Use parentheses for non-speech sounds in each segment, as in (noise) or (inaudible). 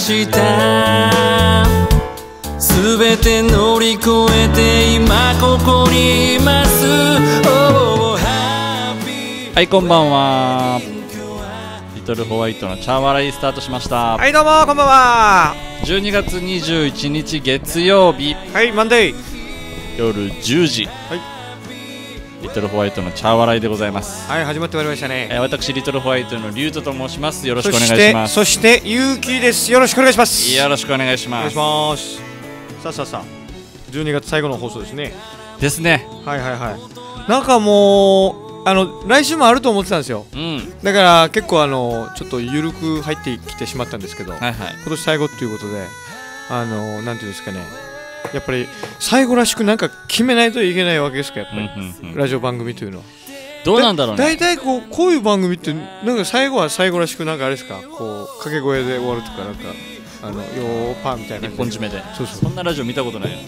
したべて乗り越えて今ここにいますはいこんばんはリトルホワイトのチャーワライスタートしましたはいどうもこんばんは12月21日月曜日はいマンデー夜10時はいリトルホワイトの茶笑いでございますはい始まってまいりましたね、えー、私リトルホワイトのリュウトと申しますよろしくお願いしますそしてゆうきですよろしくお願いしますよろしくお願いしますお願いしますさあさあさあ12月最後の放送ですねですねはいはいはいなんかもうあの来週もあると思ってたんですよ、うん、だから結構あのちょっとゆるく入ってきてしまったんですけど、はいはい、今年最後ということであのなんていうんですかねやっぱり最後らしくなんか決めないといけないわけですかやっぱり、うんうんうん、ラジオ番組というのはどうなんだろうね大体こうこういう番組ってなんか最後は最後らしくなんかあれですかこう掛け声で終わるとかなんかあのヨーパーみたいな一本締めでそうそうそんなラジオ見たことないよ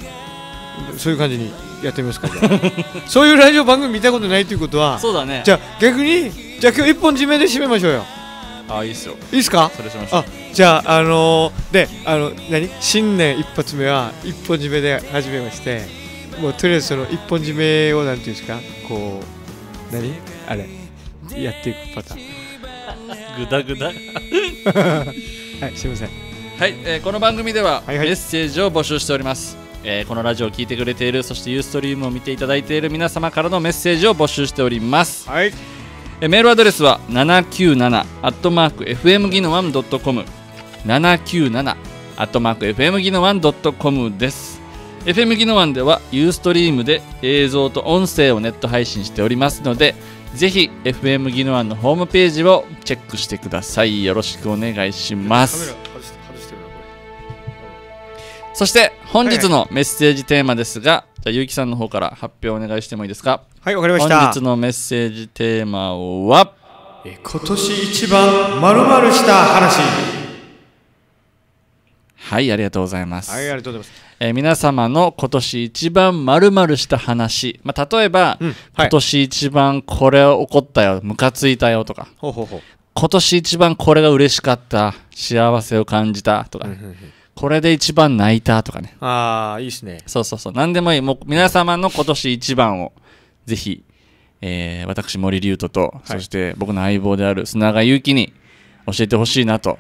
そういう感じにやってみますか (laughs) そういうラジオ番組見たことないということはそうだねじゃあ逆にじゃあ今日一本締めで締めましょうよあいいっすよいいっすかそれしましょうあじゃああのー、であの何新年一発目は一本締めで始めましてもうとりあえずその一本締めをなんていうんですかこう何あれやっていくパターングダグダ (laughs) はいすいませんはい、えー、この番組ではメッセージを募集しております、はいはいえー、このラジオを聴いてくれているそしてユーストリームを見ていただいている皆様からのメッセージを募集しております、はいえメールアドレスは 797-FM 技能 1.com 797-FM 技能 1.com です FM ノワンでは Ustream で映像と音声をネット配信しておりますのでぜひ FM ノワンのホームページをチェックしてくださいよろしくお願いしますそして本日のメッセージテーマですが、じゃあ、ゆうきさんの方から発表お願いしてもいいですか。はい、わかりました。本日のメッセージテーマは、え今年一番まるまるした話。はい、ありがとうございます。はい、ありがとうございます。えー、皆様の今年一番まるまるした話。まあ、例えば、うんはい、今年一番これ起こったよ、ムカついたよとか。ほうほうほう今年一番これが嬉しかった、幸せを感じたとか。うんうんうんこれで一番泣いたとかね。ああ、いいっすね。そうそうそう。何でもいい。もう皆様の今年一番を、ぜひ、えー、私、森隆斗と、そして僕の相棒である砂川祐希に教えてほしいなと。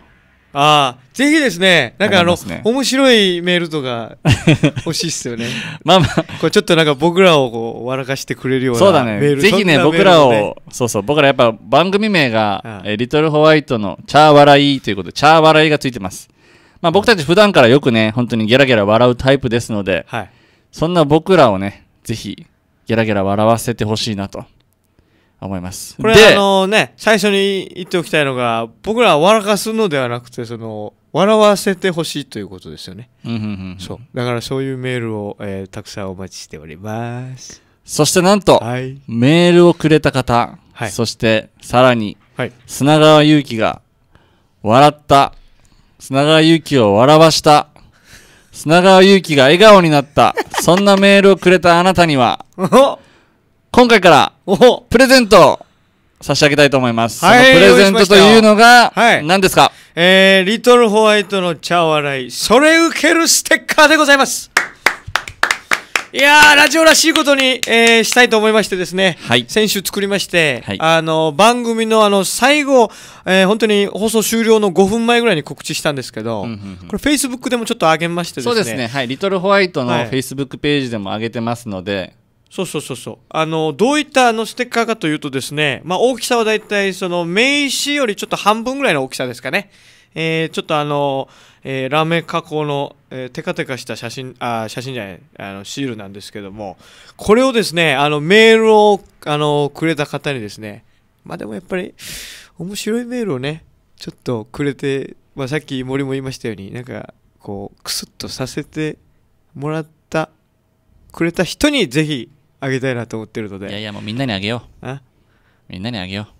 ああ、ぜひですね、なんかあの、ね、面白いメールとか (laughs) 欲しいっすよね。まあまあ。これちょっとなんか僕らをこう笑かしてくれるようなそうだね。ぜひね、僕らを、そうそう、僕らやっぱ番組名が、ああえリトルホワイトのチャー笑いということで、チャー笑いがついてます。まあ、僕たち普段からよくね、本当にゲラゲラ笑うタイプですので、はい、そんな僕らをね、ぜひ、ゲラゲラ笑わせてほしいなと思います。これ、あのね、最初に言っておきたいのが、僕らは笑かすのではなくて、その、笑わせてほしいということですよね。うんうんうん、そう。だからそういうメールを、えー、たくさんお待ちしております。そしてなんと、はい、メールをくれた方、はい、そしてさらに、はい、砂川祐希が笑った砂川祐希を笑わした砂川祐希が笑顔になったそんなメールをくれたあなたには今回からプレゼントを差し上げたいと思います。はい、そのプレゼントというのが、何ですか、はい、えー、リトルホワイトの茶笑い、それ受けるステッカーでございますいやラジオらしいことに、えー、したいと思いましてですね、はい、先週作りまして、はい、あの番組のあの最後、えー、本当に放送終了の5分前ぐらいに告知したんですけど、うんうんうん、これ、フェイスブックでもちょっと上げましてですね、そうですね、はい、リトルホワイトのフェイスブックページでも上げてますので、はいそうそうそうそう。あの、どういったあのステッカーかというとですね、まあ大きさはだいたいその名刺よりちょっと半分ぐらいの大きさですかね。えー、ちょっとあのえー、ラメ加工の、えー、テカテカした写真、あ写真じゃない、あのシールなんですけども、これをですね、あのメールをあのくれた方にですね、まあでもやっぱり面白いメールをね、ちょっとくれて、まあ、さっき森も言いましたように、なんかこう、クスッとさせてもらった、くれた人にぜひあげたいなと思ってるので。いやいや、もうみんなにあげよう。あみんなにあげよう。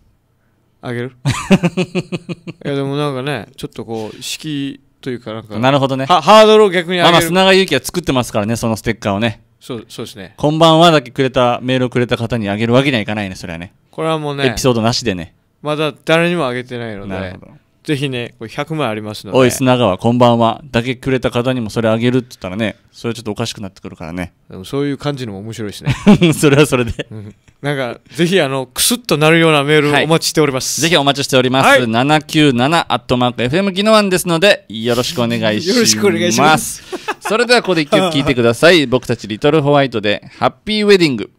あげる (laughs) いやでもなんかねちょっとこう式というかなんかなるほどねハードルを逆に上げるあ砂川祐希は作ってますからねそのステッカーをねそうそうですねこんばんはだけくれたメールをくれた方にあげるわけにはいかないねそれはねこれはもうねエピソードなしでねまだ誰にもあげてないのでぜひね、これ100枚ありますので。おい、砂川、こんばんは。だけくれた方にもそれあげるって言ったらね、それちょっとおかしくなってくるからね。でもそういう感じのも面白いしね。(laughs) それはそれで、うん。なんか、ぜひ、あの、くすっとなるようなメールお待ちしております。はい、ぜひお待ちしております。はい、797アットマーク FM 技能案ですので、よろしくお願いします。よろしくお願いします。(laughs) それではここで一曲聴いてください。僕たちリトルホワイトで、ハッピーウェディング。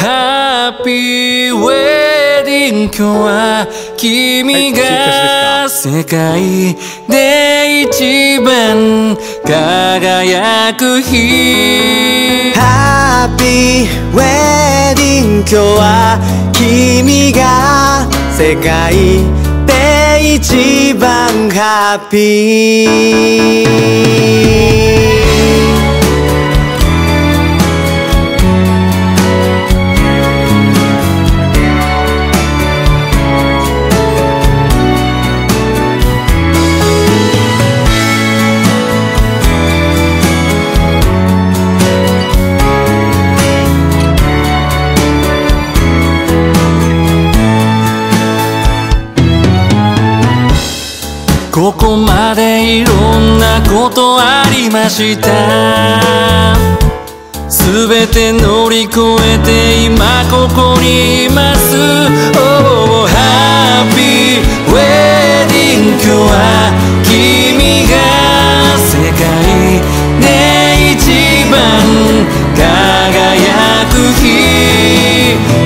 ハッピーウェディング今日は君が世界で一番輝く日ハッピーウェディング今日は君が世界で一番ハッピーことありました全て乗り越えて今ここにいます Oh Happy Wedding 今日は君が世界で一番輝く日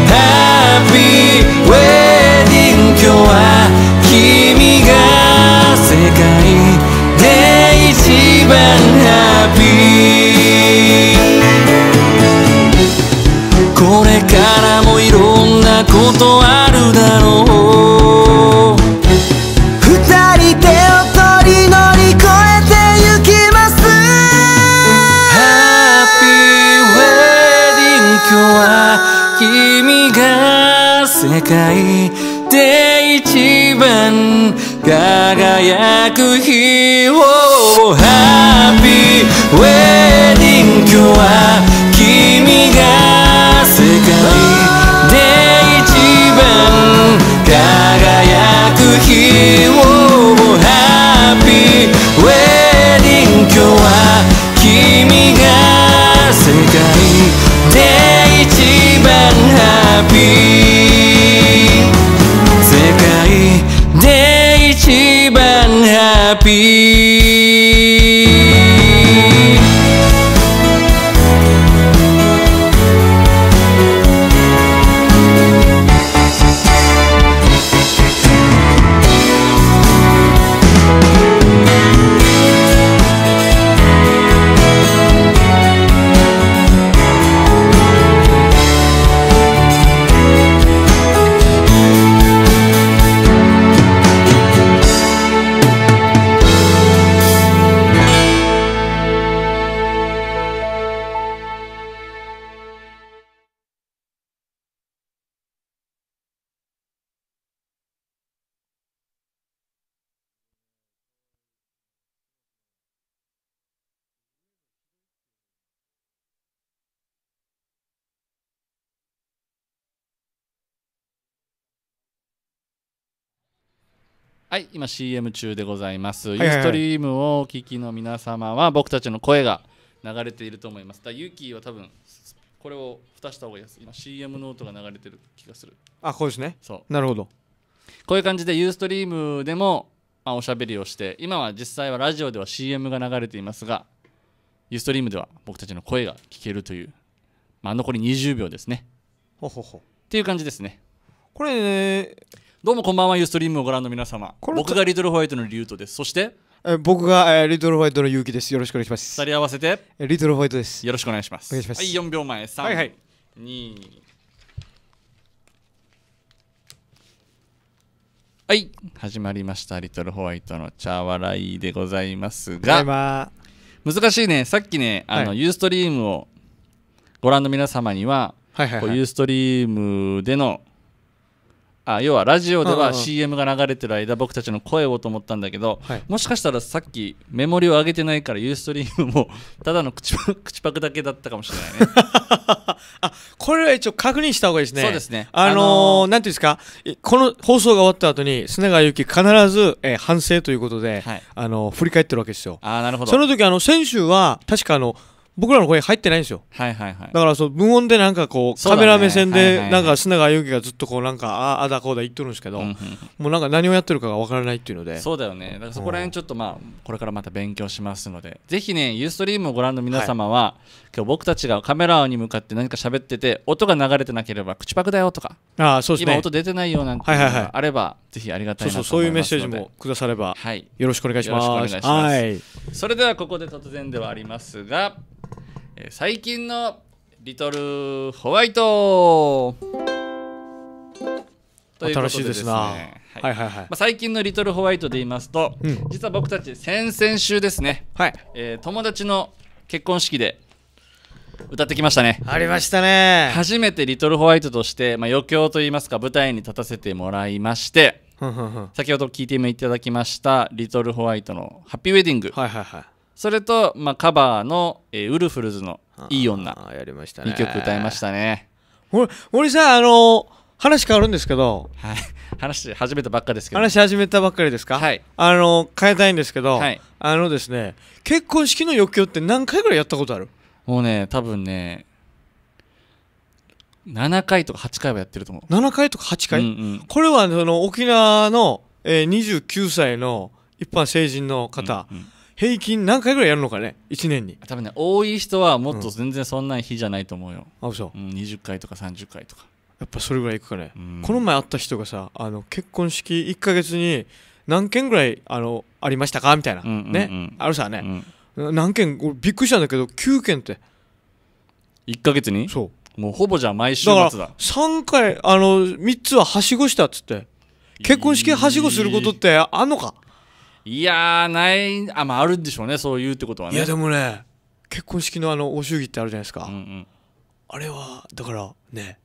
Happy Wedding 今日は君がこれからもいろんなことあるだろう二人手を取り乗り越えてゆきますハッピーウェディング今日は君が世界で一番輝く日を so h a p ウェディングは君が世界で一番輝く日を Happy ウェディングは君が世界で一番ハッピー世界で一番ハッピーはい、今 CM 中でございます。はいはいはい、ユーストリームをお聞きの皆様は僕たちの声が流れていると思います。だユキは多分これを蓋した方がいいです。今 CM の音が流れてる気がする。あ、こうですね。そう。なるほど。こういう感じでユーストリームでもまあおしゃべりをして、今は実際はラジオでは CM が流れていますが、ユーストリームでは僕たちの声が聞けるという、まあ残り20秒ですね。ほほほ。っていう感じですね。これねどうもこんばんはユーストリームをご覧の皆様僕がリトルホワイトのリュウトですそして僕が、えー、リトルホワイトの勇気ですよろしくお願いします二人合わせて、えー、リトルホワイトですよろしくお願いしますお願いしますはい4秒前3、はいはい、2はい始まりましたリトルホワイトの茶笑いでございますが難しいねさっきねあの、ユーストリームをご覧の皆様には、ユーストリームでのあ要はラジオでは CM が流れてる間僕たちの声をと思ったんだけど、はい、もしかしたらさっきメモリを上げてないからユーストリームも (laughs) ただの口パクだけだったかもしれないね (laughs) あこれは一応確認した方がいいですねそうですねあのー、なんていうんですかこの放送が終わった後に砂川由紀必ず、えー、反省ということで、はい、あのー、振り返ってるわけですよあなるほどその時あの先週は確かあの「僕らの声入ってないんですよ、はいはいはい、だからそう無音でなんかこう、カメラ目線でなんか砂川祐希がずっとこうなんかああだこうだ言っとるんですけど、もうなんか何をやってるかがわからないっていうのでそうだよねだからそこら辺ちょっとまあ、これからまた勉強しますのでぜひねユーストリームをご覧の皆様は、今日僕たちがカメラに向かって何か喋ってて音が流れてなければ口パクだよとかあそうです、ね、今音出てないよなんてあれば、はいはいぜひありがたいなと思いますそういうメッセージもくだされば、はい、よろしくお願いします、はい、それではここで突然ではありますがえ最近のリトルホワイト新しいですな、はいはいはい、まあ、最近の「リトルホワイト」で言いますと、うん、実は僕たち先々週ですね、はいえー、友達の結婚式で歌ってきましたねありましたね初めて「リトルホワイト」として、まあ、余興といいますか舞台に立たせてもらいまして先ほど聞いていただきました「リトルホワイト」の「ハッピーウェディング」はいはいはいそれと、まあ、カバーの、えー、ウルフルズの「いい女」やりましたね2曲歌いましたね俺俺さあの話変わるんですけど、はい、(laughs) 話始めたばっかですけど話始めたばっかりですか、はい、あの変えたいんですけど、はい、あのですね結婚式の余興って何回ぐらいやったことあるもうね多分ね7回とか8回はやってると思う7回とか8回、うんうん、これはその沖縄の、えー、29歳の一般成人の方、うんうん平均何回ぐらいやるのかね1年に多分ね多い人はもっと全然そんな日じゃないと思うよ、あそう、うん、20回とか30回とかやっぱそれぐらいいくかね、うん、この前会った人がさあの結婚式1か月に何件ぐらいあのありましたかみたいな、うんうんうん、ねあるさね、うん、何件俺びっくりしたんだけど9件って1か月にそうもうほぼじゃ毎週末だだから3回あの3つははしごしたっつって結婚式はしごすることってあんのか、いやないあまああるんでしょうねそういうってことはねいやでもね結婚式のあのお祝儀ってあるじゃないですか、うんうん、あれはだからね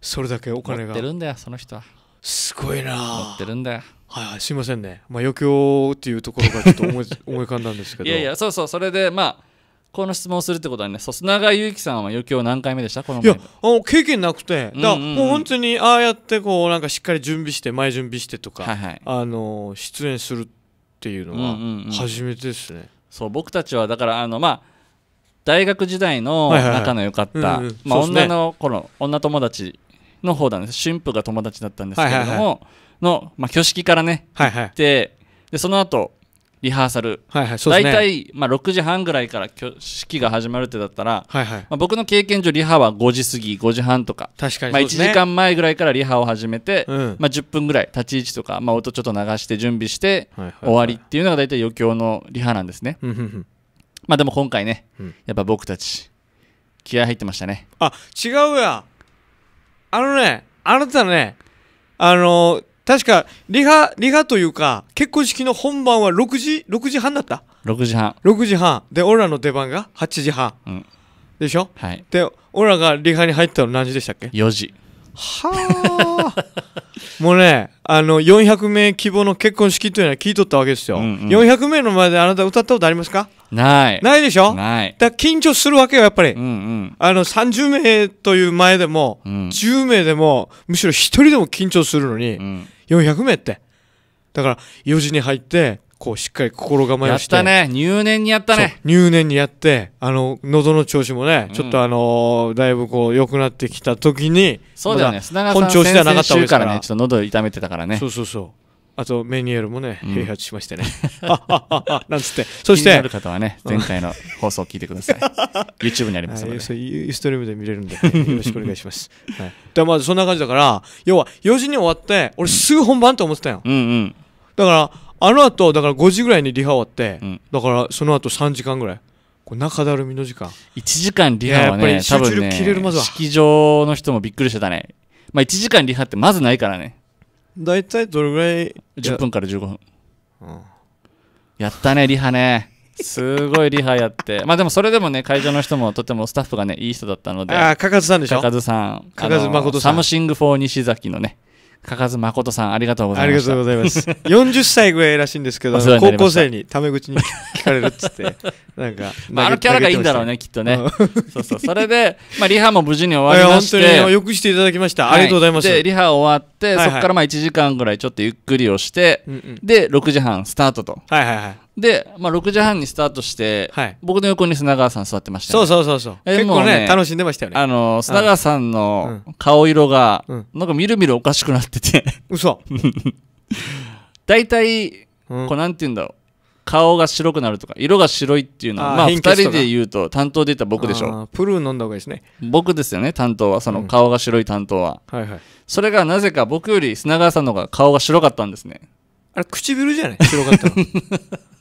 それだけお金が持ってるんだよその人はすごいな持ってるんだよはい、はい、すいませんね、まあ、余興っていうところがちょっと思い (laughs) 思い浮かんだんですけどいやいやそうそうそれでまあこの質問をするってことはね、そう砂川祐希さんは余興何回目でしたこのいやあ経験なくて、だ、うんうん、もう本当にああやってこうなんかしっかり準備して前準備してとか、はいはい、あの出演するっていうのは初めてですね、うんうんうん、そう僕たちはだからあのまあ大学時代の仲の良かった女の子の女友達の方だんですが友達だったんですけれども、はいはいはい、の、まあ、挙式からね、はいはい、でその後リハーサル、はいはいね、大体、まあ、6時半ぐらいから式が始まるってだったら、はいはいまあ、僕の経験上リハは5時過ぎ5時半とか確かに、ね、まあ、1時間前ぐらいからリハを始めて、うん、まあ、10分ぐらい立ち位置とか、まあ、音ちょっと流して準備して、終わりっていうのが大体余興のリハなんですねまあでも今回ね、うん、やっぱ僕たち気合入ってましたねあ違うやあのねあなたねあのー確かリハリハというか結婚式の本番は6時6時半だった6時半6時半で俺らの出番が8時半、うん、でしょ、はい、で俺らがリハに入ったの何時でしたっけ4時はあ (laughs) もうねあの400名規模の結婚式というのは聞いとったわけですよ、うんうん、400名の前であなた歌ったことありますかないないでしょないだ緊張するわけよやっぱり、うんうん、あの30名という前でも、うん、10名でもむしろ1人でも緊張するのに、うん、400名ってだから4時に入ってこうしっかり心構えをしてやったね入念にやったね入念にやってあの喉の調子もね、うん、ちょっとあのー、だいぶこう良くなってきた時にそうだよね砂川さん本調子ではなかったわけですからねちょっと喉痛めてたからねそうそうそうあとメニュエルもね、併発しましてね。(laughs) なんつって。そして。気になる方はね、前回の放送を聞いてください。(laughs) YouTube にありますので。ストリームで見れるんで、(laughs) よろしくお願いします。はい、でまずそんな感じだから、要は4時に終わって、俺すぐ本番と思ってたよ。うんうん、だから、あの後、だから5時ぐらいにリハ終わって、うん、だからその後3時間ぐらい。こ中だるみの時間。1時間リハはね、やっぱり集中る式場の人もびっくりしてたね。まあ1時間リハってまずないからね。大体どれぐらい10分から15分やったねリハねすごいリハやって (laughs) まあでもそれでもね会場の人もとてもスタッフがねいい人だったのでああかかずさんでしょかかずさんかかず誠さんサムシング4西崎のねかかず誠さんありがとうございます。ありがとうございます。40歳ぐらいらしいんですけど、高校生にタメ口に聞かれるっつって、(laughs) なんか、まあ、あのキャラがいいんだろうね、きっとね。そうそう。それで、(laughs) まあ、リハも無事に終わりまして。本当によくしていただきました。ありがとうございます。で、リハ終わって、そこからまあ1時間ぐらいちょっとゆっくりをして、で、6時半スタートと。はいはいはい。で、まあ、6時半にスタートして、はい、僕の横に砂川さん座ってましたよ、ね、そうそうそうそう、え結構ね、ね、楽しんでましたよねあの砂川さんの顔色が、なんかみるみるおかしくなってて嘘 (laughs) 大体、こうなんて言うんだろう顔が白くなるとか色が白いっていうのはまあ2人で言うと担当で言ったら僕でしょプルー飲んだ方がいいですね僕ですよね担当はその顔が白い担当は、うん、はいはい、それがなぜか僕より砂川さんの方が顔が白かったんですねあれ唇じゃない白かったの (laughs)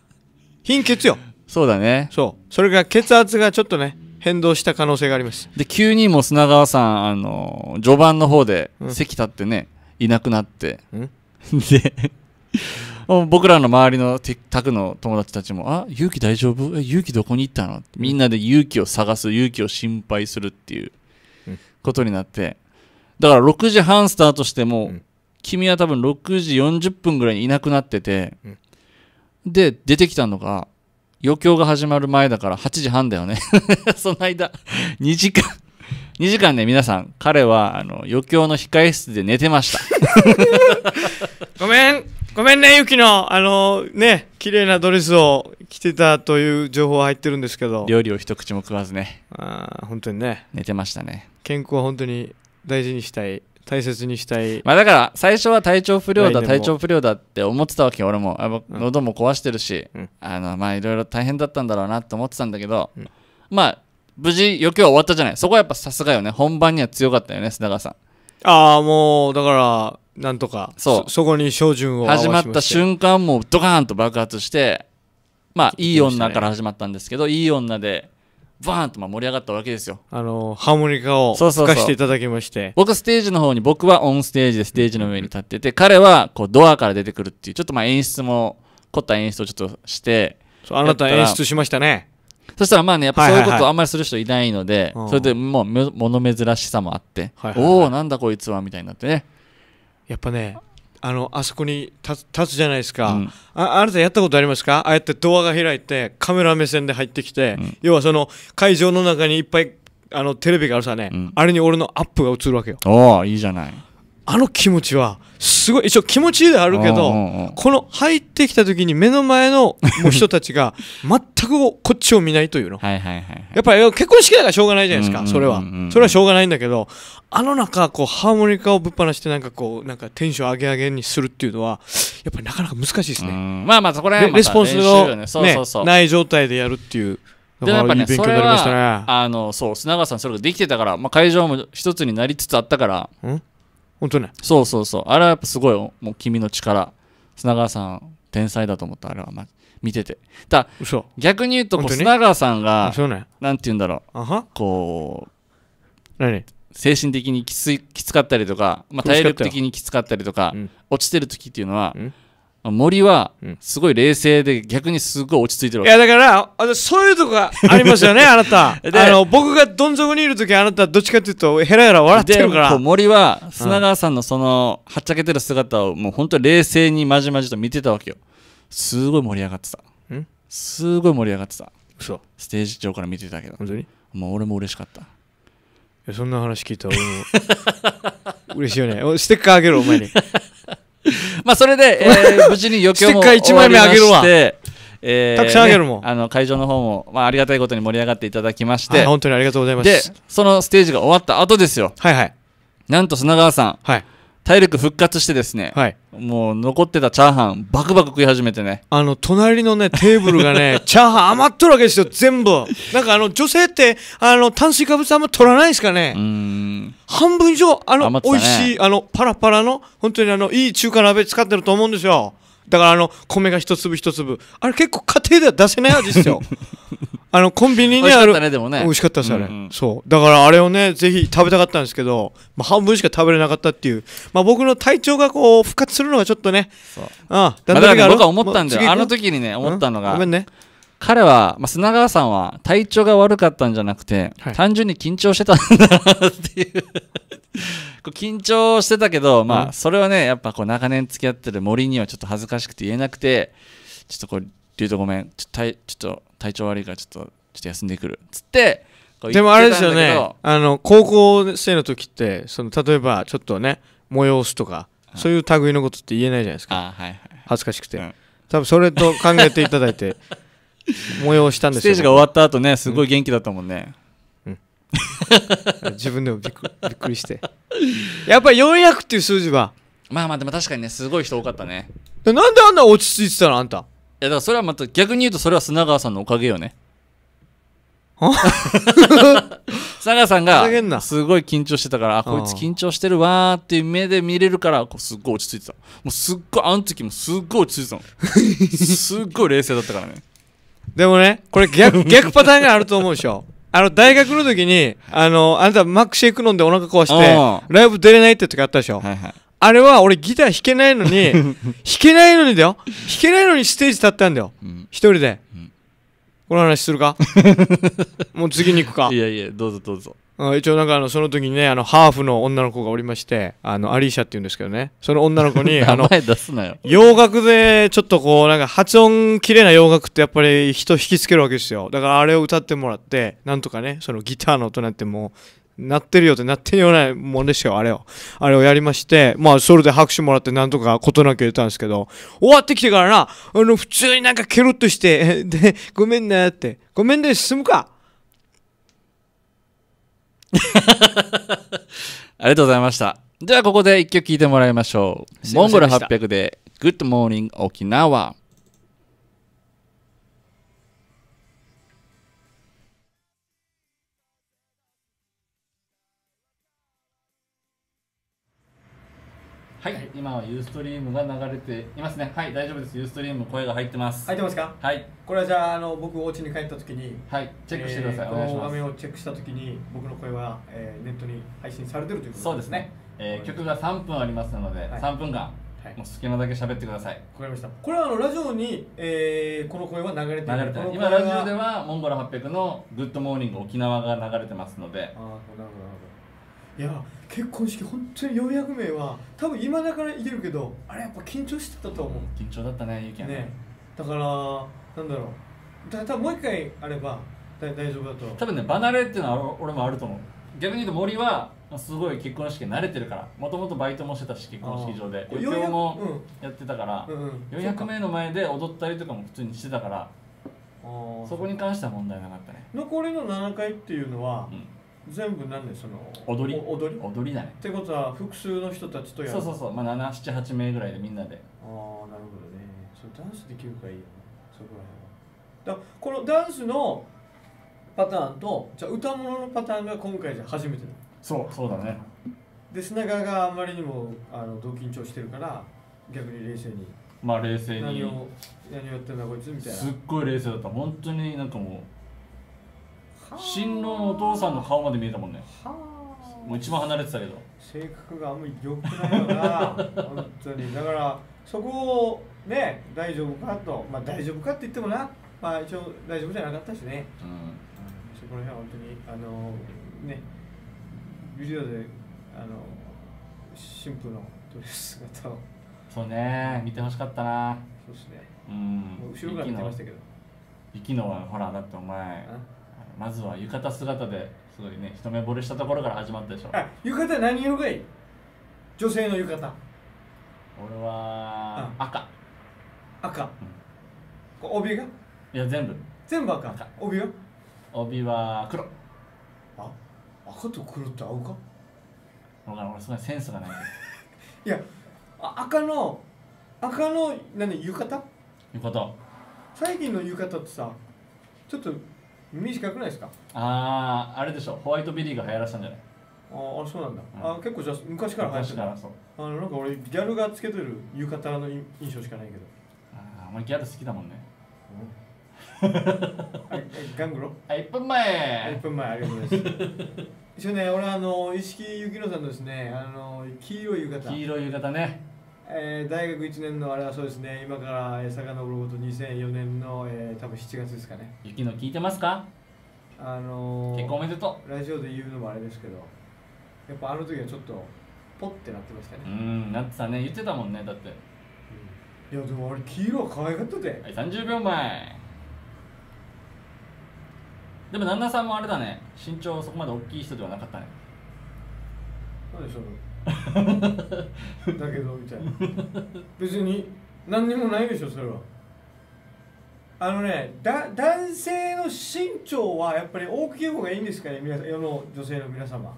貧血よ。そうだね。そう。それが血圧がちょっとね、変動した可能性があります。で、急にも砂川さん、あの、序盤の方で、席立ってね、うん、いなくなって。(laughs) で、僕らの周りの宅の友達たちも、あ、勇気大丈夫え、勇気どこに行ったのみんなで勇気を探す、勇気を心配するっていうことになって、だから6時半スタートしても、うん、君は多分6時40分ぐらいにいなくなってて、うん、で、出てきたのが、余興が始まる前だから8時半だよね (laughs) その間、2時間2時間ね、皆さん、彼はあの余興の控え室で寝てました (laughs) ごめん、ごめんね、ゆきの、あのね、綺麗なドレスを着てたという情報入ってるんですけど、料理を一口も食わずね、あー本当にね、寝てましたね。健康は本当に大事にしたい大切にしたいまあだから最初は体調不良だ体調不良だって思ってたわけ俺も喉も壊してるし、うん、あのまあいろいろ大変だったんだろうなと思ってたんだけど、うん、まあ無事余興は終わったじゃないそこはやっぱさすがよね本番には強かったよね須永さんああもうだからなんとかそうそこに照準を始まった瞬間もうドカーンと爆発してまあいい女から始まったんですけど、いい女でバーンとまあ盛り上がったわけですよあのハーモニカをそ吹かしていただきまして僕ステージの方に僕はオンステージでステージの上に立ってて、彼はこうドアから出てくるっていうちょっとまあ演出も凝った演出をちょっとしてそうあなた演出しましたねそしたらまあねやっぱそういうことあんまりする人いないので、それでもうもの珍しさもあって、はいはいはいおおなんだこいつはみたいになってねやっぱねあのあそこに立つじゃないですか、うん、ああなたやったことありますかああやってドアが開いてカメラ目線で入ってきて、うん、要はその会場の中にいっぱいあのテレビがあるさね、うん、あれに俺のアップが映るわけよああいいじゃないあの気持ちはすごい一応気持ちいいであるけど、この入ってきた時に目の前のもう人たちが (laughs) 全くこっちを見ないというのはいはいはい、はい、やっぱり結婚式だからしょうがないじゃないですか、それはそれはしょうがないんだけどあの中こうハーモニカをぶっ放してなんかこうなんかテンション上げ上げにするっていうのはやっぱりなかなか難しいですねまあまあそこら辺レスポンスの、ねない状態でやるっていうでもやっぱね、それは、あの、そう、砂川さんそれができてたから、まあ、会場も一つになりつつあったから、本当ねそうそうそうあれはやっぱすごいもう君の力砂川さん天才だと思ったあれはま見ててだ逆に言うと砂川さんが、ね、て言うんだろうこう何精神的にきついきつかったりとか、まあ、体力的にきつかったりとか、うん、落ちてる時っていうのは、うん森はすごい冷静で逆にすごい落ち着いてるわいけやだからそういうとこがありますよねあなた (laughs) あの僕がどん底にいる時あなたどっちかっていうとヘラヘラ笑ってるから森は砂川さんのその、はっちゃけてる姿をもう本当冷静にまじまじと見てたわけよすごい盛り上がってたすごい盛り上がってたうステージ上から見てたけど本当にもう俺も嬉しかったそんな話聞いたら俺も嬉しいよねステッカーあげろお前に (laughs) まあそれで、えー、(laughs) 無事に余興も終わりまして枚目あげるわえー、たくさんあげるもん、あの会場の方も、まあ、ありがたいことに盛り上がっていただきまして、はい、本当にありがとうございますでそのステージが終わった後ですよはいはいなんと砂川さん、はい、体力復活してですね、はい、もう残ってたチャーハンバクバク食い始めてねあの隣のねテーブルがね (laughs) チャーハン余っとるわけですよ全部なんかあの女性ってあの炭水化物あんま取らないですかね半分以上あの、ね、美味しいあのパラパラの本当にあのいい中華鍋使ってると思うんですよだからあの米が一粒一粒あれ結構家庭では出せない味ですよ (laughs) あのコンビニにある美味しかったねでもねしかったですあれ、うんうん、そうだからあれをねぜひ食べたかったんですけど、まあ、半分しか食べれなかったっていう、まあ、僕の体調がこう復活するのがちょっとねそうああだから、ね、僕は思ったんだよ、まあ、あの時にね思ったのが、ごめんね彼は、まあ、砂川さんは体調が悪かったんじゃなくて、はい、単純に緊張してたんだなっていう (laughs) 緊張してたけど、まあ、それはね、やっぱこう長年付き合ってる森にはちょっと恥ずかしくて言えなくて、ちょっとこう、竜とごめん、ちょっと体調悪いからちょっと、ちょっと休んでくる。つって、でもあれですよね、あの、高校生の時って、その、例えばちょっとね、催すとか、そういう類のことって言えないじゃないですか。はいはい、恥ずかしくて。うん、多分それと考えていただいて (laughs) (laughs) 催したんでスしょテージが終わった後ねすごい元気だったもんね、自分でもびっく (laughs) びっくりしてやっぱり400っていう数字はまあまあでも確かにねすごい人多かったねなんであんな落ち着いてたのあんたいやだからそれはまた逆に言うとそれは砂川さんのおかげよね (laughs) 砂川さんがすごい緊張してたからあこいつ緊張してるわーっていう目で見れるからこうすっごい落ち着いてたもうすっごいあの時もすっごい落ち着いてたのすっごい冷静だったからねでもねこれ逆 (laughs) 逆パターンがあると思うでしょあの大学の時にあのあなたマックシェイク飲んでお腹壊してライブ出れないって時あったでしょ、はいはい、あれは俺ギター弾けないのに (laughs) 弾けないのにだよ弾けないのにステージ立ったんだよ、うん、一人で、うん、この話するか (laughs) もう次に行くかいやいやどうぞどうぞ一応なんかあのその時にねあのハーフの女の子がおりましてあのアリーシャっていうんですけどねその女の子に (laughs) あの洋楽でちょっとこうなんか発音綺麗な洋楽ってやっぱり人引きつけるわけですよだからあれを歌ってもらってなんとかねそのギターの音なんてもうなってるよってなってるようなもんですよあれをあれをやりましてまあそれで拍手もらってなんとか事なきゃ言ったんですけど終わってきてからなあの普通になんかケロッとしてでごめんなってごめんで進むかありがとうございました。じゃあここで一曲聴いてもらいましょう。モンゴル800で Good Morning Okinawa。はい、はい、今はユーストリームが流れていますねはい大丈夫ですユーストリーム声が入ってます入ってますかはいこれはじゃああの僕お家に帰った時にはいチェックしてください、えー、お願いします画面をチェックした時に僕の声は、えー、ネットに配信されてるということですねそうですね、えー、曲が三分ありますので、はい、分間はい、もう隙間だけ喋ってください。わかりました。これはあのラジオに、えー、この声は流れてる。今ラジオではモンゴル800のグッドモーニング沖縄が流れてますので。ああ、なるほどなるほど。いや結婚式本当に400名は多分今だからいけるけどあれやっぱ緊張してたと思う緊張だったねゆきはねねだからなんだろうだ多分もう一回あれば大大丈夫だと多分ね離れっていうのは俺もあると思う逆に言うと森はすごい結婚式慣れてるからもともとバイトもしてたし結婚式場で余興もやってたから、うんうんうん、400名の前で踊ったりとかも普通にしてたからそこに関しては問題なかったね残りの7回っていうのは、うん全部んでその踊り踊り踊りないってことは複数の人たちとやるそうそうそう、まあ、778名ぐらいでみんなでああなるほどねそダンスできるからいいよねそこら辺はだこのダンスのパターンとじゃ歌物のパターンが今回じゃ初めてだそうそうだねで砂川があまりにもあのど緊張してるから逆に冷静にまあ冷静に何を何をやってんだこいつみたいなすっごい冷静だった本当になんかもう新郎のお父さんの顔まで見えたもんねもう一番離れてたけど性格があんまりよくないよな本当にだからそこをね大丈夫かとまあ大丈夫かって言ってもなまあ一応大丈夫じゃなかったしね、うん、そこら辺は本当にあのねビデオであの新婦のドレス姿をそうね見てほしかったなそうですねうん後ろから見てましたけど生きのはほらだってお前まずは浴衣姿ですごいね一目惚れしたところから始まったでしょ浴衣何色がいい女性の浴衣俺は赤、赤、う帯がいや全部全部赤赤帯は帯は黒あ赤と黒って合うかだから俺すごいセンスがない (laughs) いや赤の赤の何浴衣浴衣最近の浴衣ってさちょっと耳近くないですかあああれでしょホワイトビリーが流行らせたんじゃないああそうなんだ、うん、あ結構じゃ昔から流行ってたあのなんか俺ギャルがつけてる浴衣の印象しかないけどああお前ギャル好きだもんね、うん、ガングロあ1分前1分前ありがとうございます一応ね俺あの石木雪乃さんのですねあの黄色い浴衣黄色い浴衣ねえー、大学1年のあれはそうですね今から遡ること2004年の、えー、多分7月ですかね雪の聞いてますかあのー、結婚おめでとうラジオで言うのもあれですけどやっぱあの時はちょっとポッてなってましたねうんなってたね言ってたもんねだって、うん、いやでもあれ黄色は可愛かったで、はい、30秒前でも旦那さんもあれだね身長そこまで大きい人ではなかったねなんでしょうだけどみたいな別に何にもないでしょそれはあのねだ男性の身長はやっぱり大きい方がいいんですかね皆さん世の女性の皆様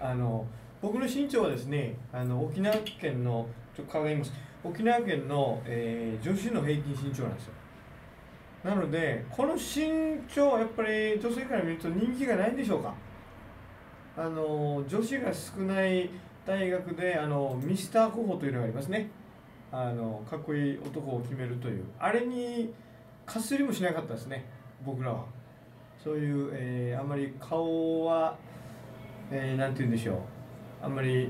あの僕の身長はですねあの沖縄県のちょっと顔が言います沖縄県の、えー、女子の平均身長なんですよなのでこの身長やっぱり女性から見ると人気がないんでしょうかあの女子が少ない大学であのミスター候補というのがありますねあのかっこいい男を決めるというあれにかすりもしなかったですね僕らはそういう、えー、あんまり顔は何、えー、て言うんでしょうあんまり、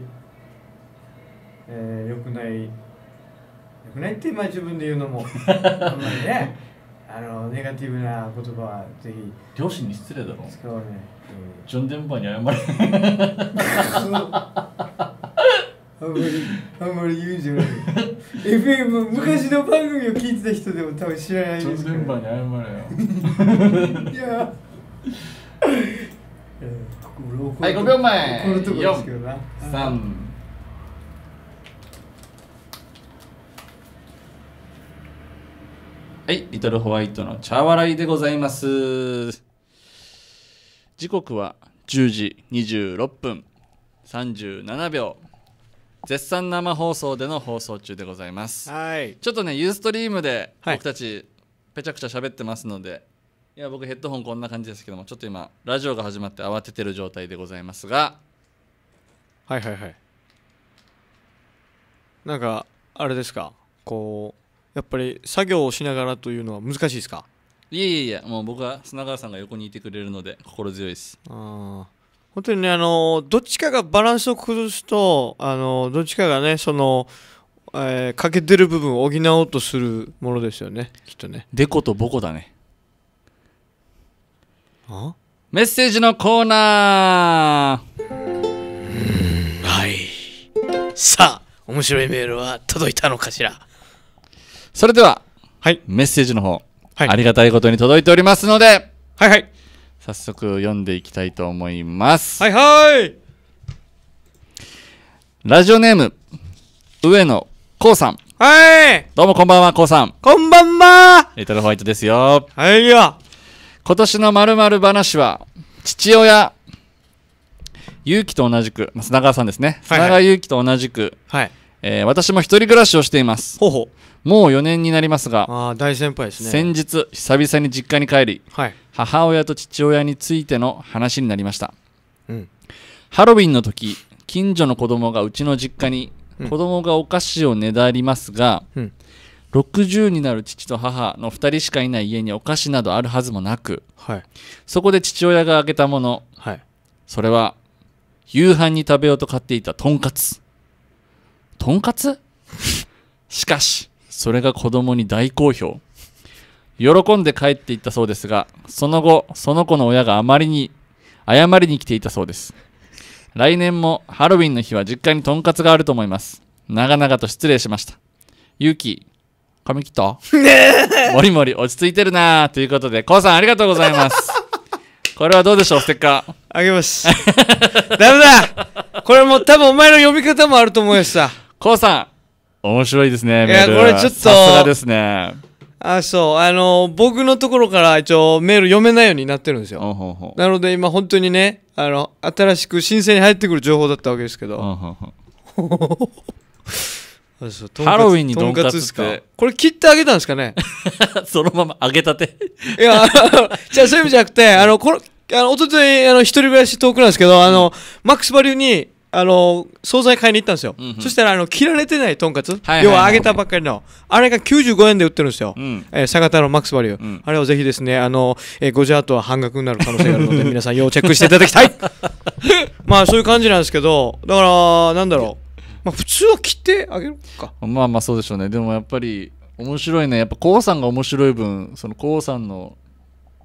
えー、よくないよくないって今自分で言うのもあんまりね (laughs) あのネガティブな言葉はぜひ両親に失礼だろ使わない、うん、ジョン・デンバーに謝れんまりあんまり言うんじゃない FM 昔の番組を聞いてた人でも多分知らないですメンバーに謝れよいやはい5秒前3はいリトルホワイトの茶笑いでございます時刻は10時26分37秒絶賛生放送での放送中でございますはいちょっとねユーストリームで僕たちぺちゃくちゃ喋ってますので、い、や僕ヘッドホンこんな感じですけどもちょっと今ラジオが始まって慌ててる状態でございますがはいはいはいなんかあれですかこうやっぱり作業をしながらというのは難しいですかいやいやいやもう僕は砂川さんが横にいてくれるので心強いですああ本当にね、あのどっちかがバランスを崩すと、あのどっちかがね、その、えー、欠けてる部分を補おうとするものですよね、きっとね。デコとボコだね。あメッセージのコーナーはい。さあ、面白いメールは届いたのかしら。それでは、はい、メッセージの方、はい、ありがたいことに届いておりますので、はいはい。早速読んでいきたいと思いますはいはいラジオネーム上野こうさんはいどうもこんばんはこうさんこんばんはリトルホワイトですよはいよ今年のまる話は父親勇気と同じく、ま砂川さんですね、砂川勇気と同じく、はいえー、私も一人暮らしをしていますほうほうもう4年になりますがあ大先輩ですね先日久々に実家に帰り、はい、母親と父親についての話になりました、うん、ハロウィンの時近所の子供がうちの実家に、子供がお菓子をねだりますが、うん、60になる父と母の2人しかいない家にお菓子などあるはずもなく、はい、そこで父親が開けたもの、はい、それは夕飯に食べようと買っていたとんかつとんかつ (laughs) しかしそれが子供に大好評喜んで帰っていったそうですがその後その子の親があまりに謝りに来ていたそうです来年もハロウィンの日は実家にとんかつがあると思います長々と失礼しました勇気髪切った (laughs) もりもり落ち着いてるなということでウさんありがとうございますこれはどうでしょうステッカーあげます (laughs) ダメだこれも多分お前の読み方もあると思いましたコウさん面白いですねいやこれちょっとさすがですねあそうあの僕のところから一応メール読めないようになってるんですよほうほうなので今本当にねあの新しく申請に入ってくる情報だったわけですけど (laughs) あうとんかつハロウィンにどんかつですかこれ切ってあげたんですかね (laughs) そのまま揚げたて。いやじゃあそういう意味じゃなくてあのこのあの一昨日あの一人暮らしトークなんですけどあのマックスバリューにあの惣菜買いに行ったんですよ、うんん、そしたらあの切られてないとんかつ、はいはいはい、要は揚げたばっかりのあれが95円で売ってるんですよ、うん、えー、佐賀田のマックスバリュー、うん、あれをぜひですねあの、えー、ゴジャートは半額になる可能性があるので (laughs) 皆さん要チェックしていただきたい (laughs) まあそういう感じなんですけどだからなんだろう、まあ、普通は切ってあげるかまあまあそうでしょうねでもやっぱり面白いねやっぱコウさんが面白い分そのコウさんの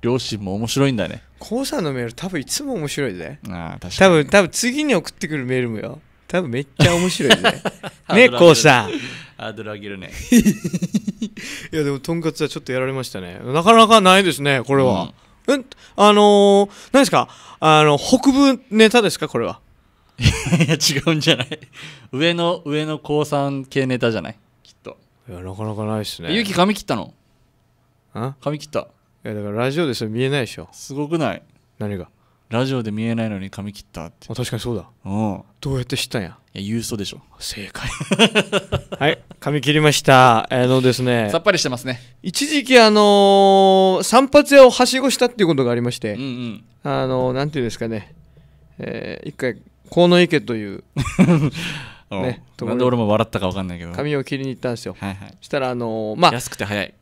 両親も面白いんだねコウさんのメール多分いつも面白いぜああ確か多分多分次に送ってくるメールもよ多分めっちゃ面白いぜ (laughs) ねコウさんハードル上げるね (laughs) いやでもとんかつはちょっとやられましたねなかなかないですねこれは、うん、あのー、何ですかあの北部ネタですかこれは (laughs) いや違うんじゃない上の上のさん系ネタじゃないきっといやなかなかないですねゆ気き髪切ったのん髪切ったいやだからラジオでそれ見えないでしょすごくない何がラジオで見えないのに髪切ったってあ確かにそうだうんどうやって知ったんやいや言うそうでしょ正解 (laughs) はい髪切りましたあのですねさっぱりしてますね一時期あのー散髪屋をはしごしたっていうことがありまして、うんうんあのーなんていうんですかね、えー一回河野池という (laughs) ねなんで俺も笑ったか分かんないけど髪を切りに行ったんですよはいしたらあのーまあ安くて早い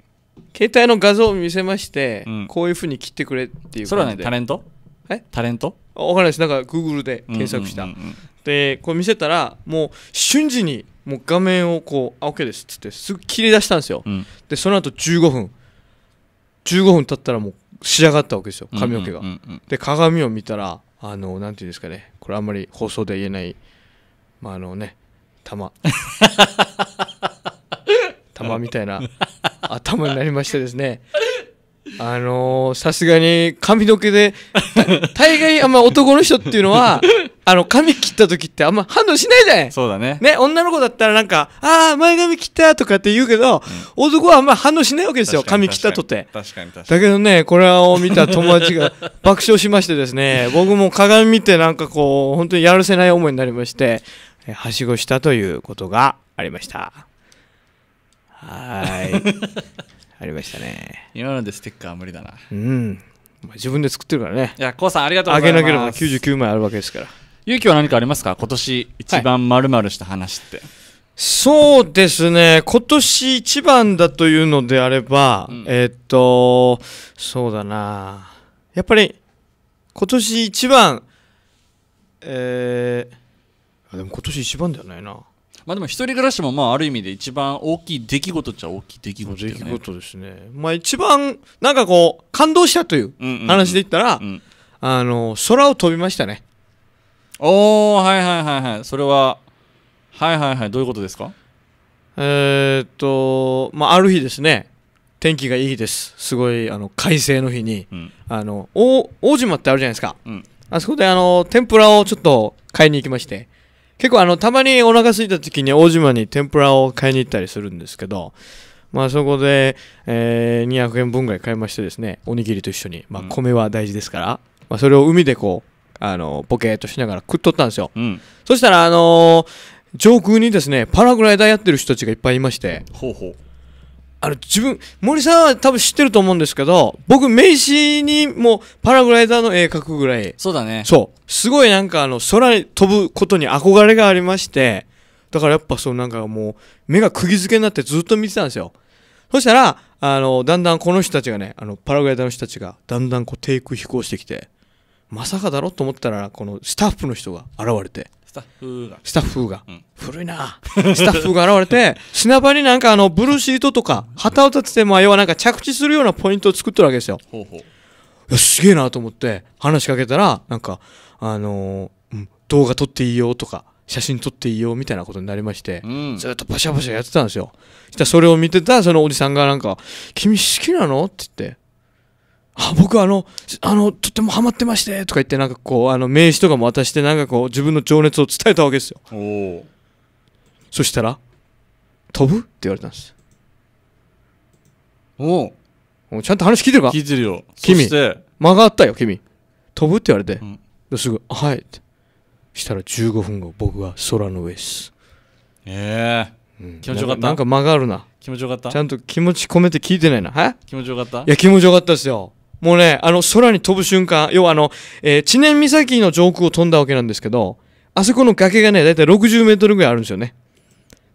携帯の画像を見せまして、うんこういうふうに切ってくれっていうそれはねタレントえタレントわからないですなんかグーグルで検索した、うんうんうんうんでこれ見せたらもう瞬時にもう画面をこう「あ OK です」っつってすぐ切り出したんですよ、うんでその後15分15分経ったらもう仕上がったわけですよ髪の毛が、うんうんうんで鏡を見たらあのなんていうんですかねこれあんまり放送で言えないまああのね玉 (laughs) 玉みたいな (laughs) 頭になりましてですねあのさすがに髪の毛で大概あんま男の人っていうのはあの髪切った時ってあんま反応しないじゃないそうだねね女の子だったらなんか「ああ前髪切った」とかって言うけど、うん、男はあんま反応しないわけですよ髪切ったとて確かに確かにだけどねこれを見た友達が爆笑しましてですね (laughs) 僕も鏡見てなんかこう本当にやるせない思いになりましてはしごしたということがありました。はいありましたね今のでステッカー無理だなうん自分で作ってるからねいやコウさんありがとうございますあげなければ99枚あるわけですから勇気は何かありますか今年一番まるまるした話って、はい、そうですね今年一番だというのであれば、うん、えー、っとそうだなやっぱり今年一番えー、でも今年一番ではないなまあでも一人暮らしもまあある意味で一番大きい出来事っちゃ大きい出来事出来事ですね。まあ一番、なんかこう、感動したという話で言ったら、あの、空を飛びましたね。おー、はいはいはいはい。それは、はいはいはい。どういうことですかえーっと、まあある日ですね、天気がいい日です。すごい、あの、快晴の日に、うん。あの、大、大島ってあるじゃないですか。うんあそこであの、天ぷらをちょっと買いに行きまして、結構あの、たまにお腹空いた時に大島に天ぷらを買いに行ったりするんですけど、まあそこで、えー、200円分ぐらい買いましてですね、おにぎりと一緒に、まあ米は大事ですから、うん、まあそれを海でこう、あの、ポケーっとしながら食っとったんですよ。うん、そしたらあのー、上空にですね、パラグライダーやってる人たちがいっぱいいまして、ほうほうあの、自分、森さんは多分知ってると思うんですけど、僕、名刺にもパラグライダーの絵描くぐらい、そうだね。そう、すごいなんかあの、空に飛ぶことに憧れがありまして、だからやっぱそうなんかもう、目が釘付けになってずっと見てたんですよ。そしたら、あの、だんだんこの人たちがね、あの、パラグライダーの人たちが、だんだんこう、低空飛行してきて、まさかだろと思ったら、このスタッフの人が現れて、スタッフがスタッフが、うん、古いなスタッフが現れて (laughs) 砂場になんかあのブルーシートとか旗を立ててまあ要はなんか着地するようなポイントを作ってるわけですよほうほうすげえなと思って話しかけたらなんかあのー、うん、動画撮っていいよとか写真撮っていいよみたいなことになりまして、うん、ずっとパシャパシャやってたんですよそしたらそれを見てたそのおじさんがなんか「君好きなの?」って言ってあ僕あのあのとてもハマってましてとか言ってなんかこうあの名刺とかも渡してなんかこう自分の情熱を伝えたわけですよおそしたら「飛ぶ?」って言われたんですおおちゃんと話聞いてるか聞いてるよ君間があったよ君飛ぶって言われて、うん、すぐ「はい」ってしたら15分後僕は空の上ですええーうん、気持ちよかったなんか間があるな気持ちよかったちゃんと気持ち込めて聞いてないなえ気持ちよかったいや気持ちよかったですよもうね、あの、空に飛ぶ瞬間、要はあの、えー、知念岬の上空を飛んだわけなんですけど、あそこの崖がね、だいたい60メートルぐらいあるんですよね。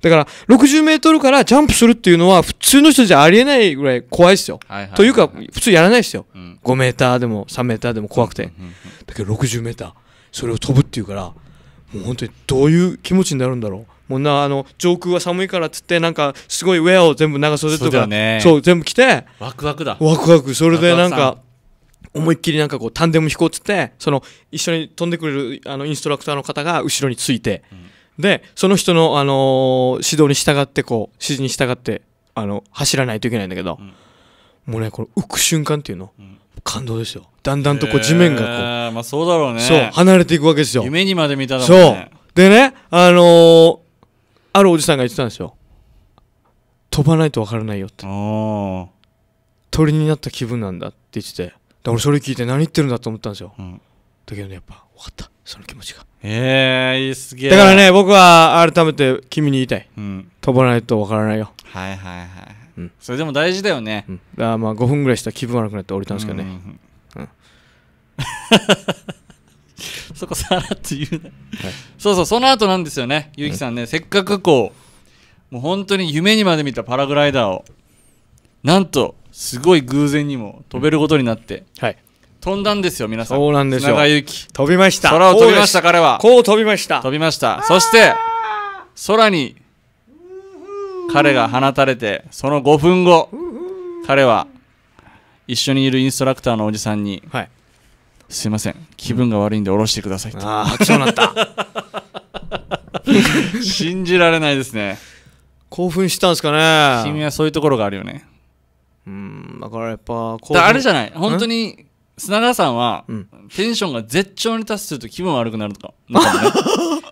だから、60メートルからジャンプするっていうのは、普通の人じゃありえないぐらい怖いですよ。というか、普通やらないですよ、うん。5メーターでも3メーターでも怖くて。だけど60メーター、それを飛ぶっていうから、もう本当にどういう気持ちになるんだろう。もうなあの上空は寒いからっつってなんかすごいウェアを全部長袖とかそう全部着てワクワクだワクワクそれでなんか思いっきりなんかこうタンデム飛行っつってその一緒に飛んでくれるあのインストラクターの方が後ろについて、でその人の、あの指導に従ってこう指示に従ってあの走らないといけないんだけど、もうねこの浮く瞬間っていうの、感動ですよだんだんとこう地面がこう,、まあ、そうだろうねそう離れていくわけですよ夢にまで見たらねそうでねあのあるおじさんが言ってたんですよ飛ばないとわからないよって鳥になった気分なんだって言ってて俺それ聞いて何言ってるんだと思ったんですよ、うん、だけどねやっぱ分かったその気持ちがええー、いいすげえだからね僕は改めて君に言いたい、うん、飛ばないとわからないよはいはいはい、うん、それでも大事だよね、うん、らまあ5分ぐらいしたら気分悪くなって降りたんですけどね、うんうん、うん (laughs) そこさらっと言うな、はい、そうそうその後なんですよねゆうきさんね、せっかくこうもう本当に夢にまで見たパラグライダーをなんとすごい偶然にも飛べることになって、はい、飛んだんですよ皆さんそうなんですよ長幸飛びました空を飛びました彼はこう飛びました飛びましたそして空に彼が放たれてその5分後彼は一緒にいるインストラクターのおじさんに、はいすいません気分が悪いんで降ろしてくださいとああそうなった (laughs) 信じられないですね興奮したんですかね君はそういうところがあるよねうんだからやっぱあれじゃない本当に砂川さんは、うん、テンションが絶頂に達すると気分悪くなるとか、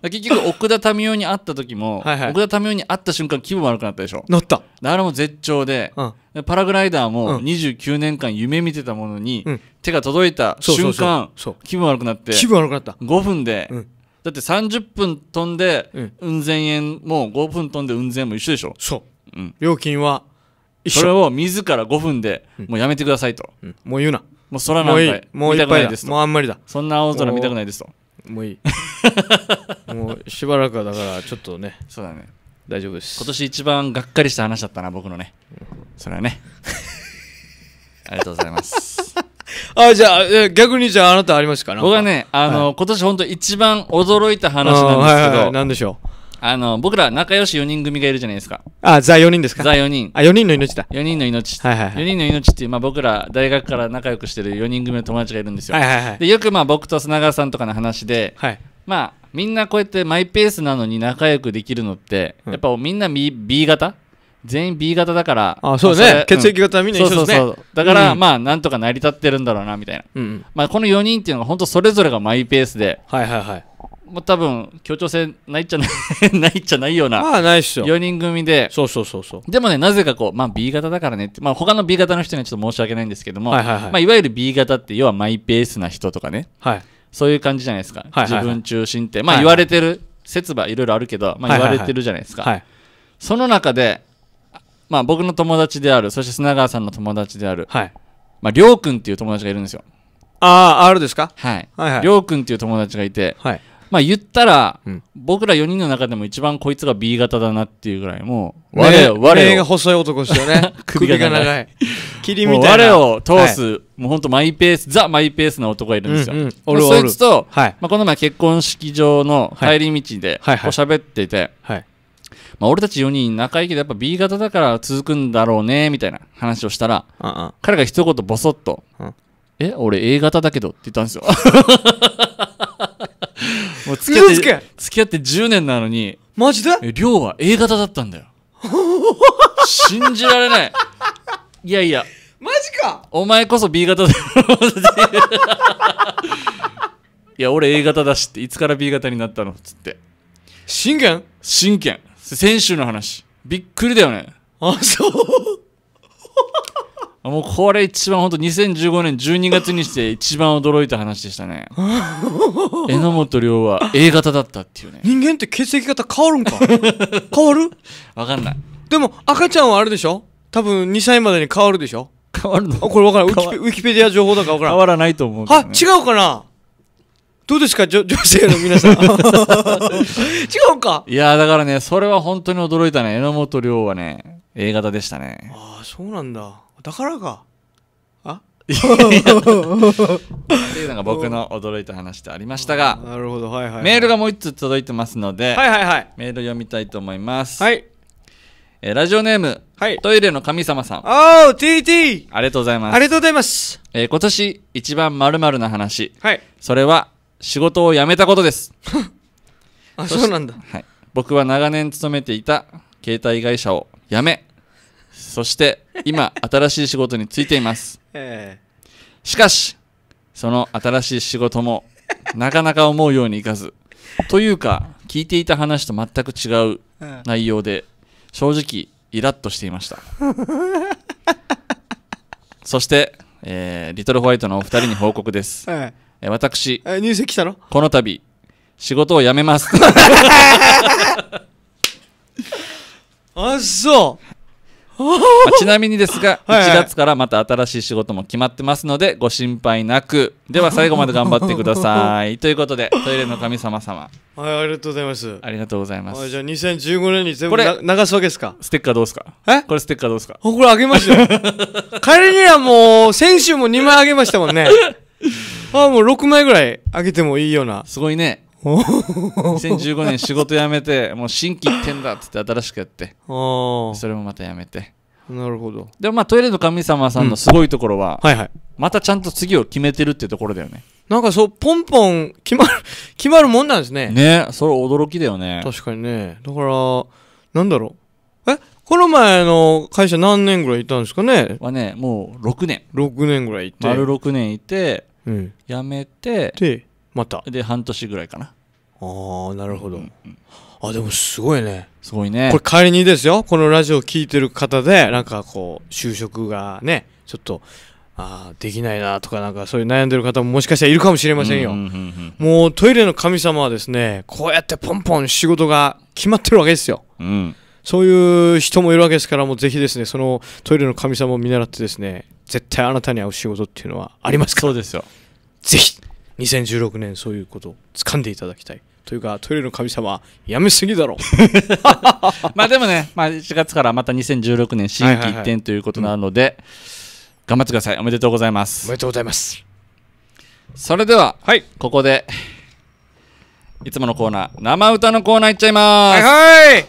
ね、(laughs) 結局奥田民生に会った時も、はいはい、奥田民生に会った瞬間気分悪くなったでしょなったあれも絶頂で、うん、パラグライダーも29年間夢見てたものに、うん、手が届いた瞬間気分悪くなって気分悪くなった5分で、だって30分飛んで雲仙円も5分飛んで雲仙も一緒でしょそう、料金はそれを自ら5分でもうやめてくださいと、もう言うなもう空なんもかいもう見いたっくぱないですもうあんまりだそんな青空見たくないですともういいもうしばらくはだからちょっとねそうだね大丈夫です今年一番がっかりした話だったな僕のねそれはね (laughs) ありがとうございます (laughs) あじゃあえ逆にじゃああなたありますかなか僕はねあの、今年本当一番驚いた話なんですけど、はいはいはい、なんでしょうあの、僕ら仲良し4人組がいるじゃないですか。あ、ザ4人ですかザ4人。あ、4人の命だ。4人の命。はいはい、はい、4人の命っていう、まあ僕ら大学から仲良くしてる4人組の友達がいるんですよ。はいはいはい。で、よくまあ僕と砂川さんとかの話で、はい。まあ、みんなこうやってマイペースなのに仲良くできるのって、やっぱみんな B, B 型全員 B 型だから。あ、そうね。血液型はみんな一緒ですね。そうそうそう。だから、うん、まあ、なんとか成り立ってるんだろうな、みたいな。うん、まあ、この4人っていうのは本当それぞれがマイペースで。はいはいはい。もう多分協調性ないじゃない (laughs) ないじゃないようなまあないっしょ4人組でそうそうそうそうでもねなぜかこう、まあ、B 型だからねって、まあ、他の B 型の人にはちょっと申し訳ないんですけども、はいはいはいまあ、いわゆる B 型って要はマイペースな人とかね、はい、そういう感じじゃないですか、はいはいはい、自分中心って、まあ、言われてる説はいろいろあるけど、まあ、言われてるじゃないですか、はいはいはい、その中で、まあ、僕の友達であるそして砂川さんの友達である、はいまあ、りょうくんっていう友達がいるんですよあああるですかはい、はいはい、りょうくんっていう友達がいて、はいまあ言ったら、うん僕ら4人の中でも一番こいつが B 型だなっていうぐらいもう我我我がを細い男ですよね (laughs) 首が長い霧み (laughs) たいな我を通す、もう本当マイペースザマイペースな男がいるんですよ、うんうんおるおるそいつと、はいまあ、この前結婚式場の帰り道でおしゃべってて、はいまあ、俺たち4人仲いいけどやっぱ B 型だから続くんだろうねみたいな話をしたら彼が一言ボソッと「うんえ俺 A 型だけど」って言ったんですよ (laughs) もう付き合って付き合って10年なのにマジでりょうは A 型だったんだよ (laughs) 信じられないいやいやマジかお前こそ B 型だよ (laughs) いや俺 A 型だしっていつから B 型になったのつって真剣真剣選手の話びっくりだよねあそうもうこれ一番本当2015年12月にして一番驚いた話でしたね (laughs) 榎本亮は A 型だったっていうね人間って血液型変わるんか変わる (laughs) わかんないでも赤ちゃんはあるでしょ多分2歳までに変わるでしょ変わるのあこれ分からんウィキペディア情報だからわからい。変わらないと思う、ね、あ違うかなどうですか女女性の皆さん (laughs) 違うかいやだからねそれは本当に驚いたね榎本亮はね A 型でしたねああそうなんだだからかあっていうのが僕の驚いた話でありましたが (laughs) なるほど、はいはい、はい、メールがもう1通届いてますので、はいはいはい、メール読みたいと思いますはいえラジオネーム、はい、トイレの神様さん。おお TT! ありがとうございます。ありがとうございます。えー、今年一番〇〇な話。はい。それは、仕事を辞めたことです。(laughs) あ、そうなんだ。はい。僕は長年勤めていた携帯会社を辞め、そして今新しい仕事に就いています (laughs) しかしその新しい仕事もなかなか思うようにいかずというか聞いていた話と全く違う内容で正直イラッとしていました (laughs) そして、えーリトルホワイトのお二人に報告です、ええ私え入籍したのこの度仕事を辞めます (laughs) あそうまあ、ちなみにですが、1 (laughs) 月からまた新しい仕事も決まってますので、ご心配なく。では、最後まで頑張ってください。(laughs) ということで、トイレの神様様。はい、ありがとうございます。ありがとうございます。じゃあ、2015年に全部流すわけですかステッカーどうですかえこれステッカーどうですかこれあげますよ。彼 (laughs) にはもう、先週も2枚あげましたもんね。ああ、もう6枚ぐらいあげてもいいような。すごいね。2015年仕事辞めてもう新規てんだっつって新しくやってそれもまた辞めてなるほどでもまあトイレの神様さんのすごいところは、うん、はいはい、またちゃんと次を決めてるってところだよねなんかそうポンポン決まる (laughs) 決まるもんなんですねねそれ驚きだよね確かにねだからなんだろうえこの前の会社何年ぐらいいたんですかねはねもう6年6年ぐらいいて丸6年いて、うん、辞めてでまたで半年ぐらいかなああなるほど、うんうん、あでもすごいねすごいねこれ仮にですよこのラジオ聴いてる方でなんかこう就職がねちょっとあできないなとかなんかそういう悩んでる方ももしかしたらいるかもしれませんよ、うんうんうんうん、もうトイレの神様はですねこうやってポンポン仕事が決まってるわけですよ、うん、そういう人もいるわけですからもうぜひですねそのトイレの神様を見習ってですね絶対あなたに合う仕事っていうのはありますかそうですよぜひ2016年そういうことを掴んでいただきたいというかトイレの神様やめすぎだろ (laughs) まあでもね、まあ、1月からまた2016年新規一点ということなので、頑張ってくださいおめでとうございますおめでとうございますそれでは、はい、ここでいつものコーナー生歌のコーナーいっちゃいますはい、はい、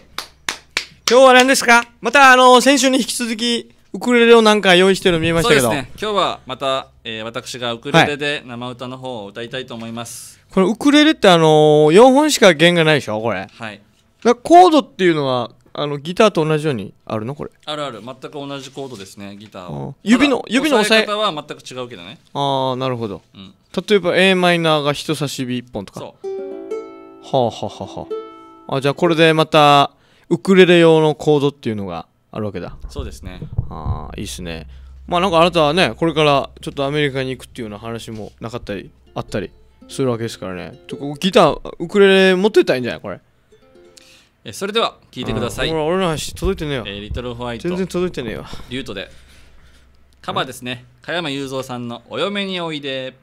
今日は何ですかまたあの先週に引き続きウクレレをなんか用意してるの見えましたけど、ね、今日はまた、えー、私がウクレレで生歌の方を歌いたいと思います、はい、これウクレレってあのー、4本しか弦がないでしょこれはいだコードっていうのはあのギターと同じようにあるのこれあるある全く同じコードですねギターを。指の指の押さえ方は全く違うけどねああなるほど、うん、例えば a マイナーが人差し指1本とかそうはあはあはああじゃあこれでまたウクレレ用のコードっていうのがあるわけだそうですねああいいっすねまあなんかあなたはねこれからちょっとアメリカに行くっていうような話もなかったりあったりするわけですからねちょギターウクレレ持ってたいんじゃないこれえそれでは聞いてくださいほら俺の話届いてねえよ、えー、リトルホワイト全然届いてねえよリュートでカバーですね加山雄三さんの「お嫁においで」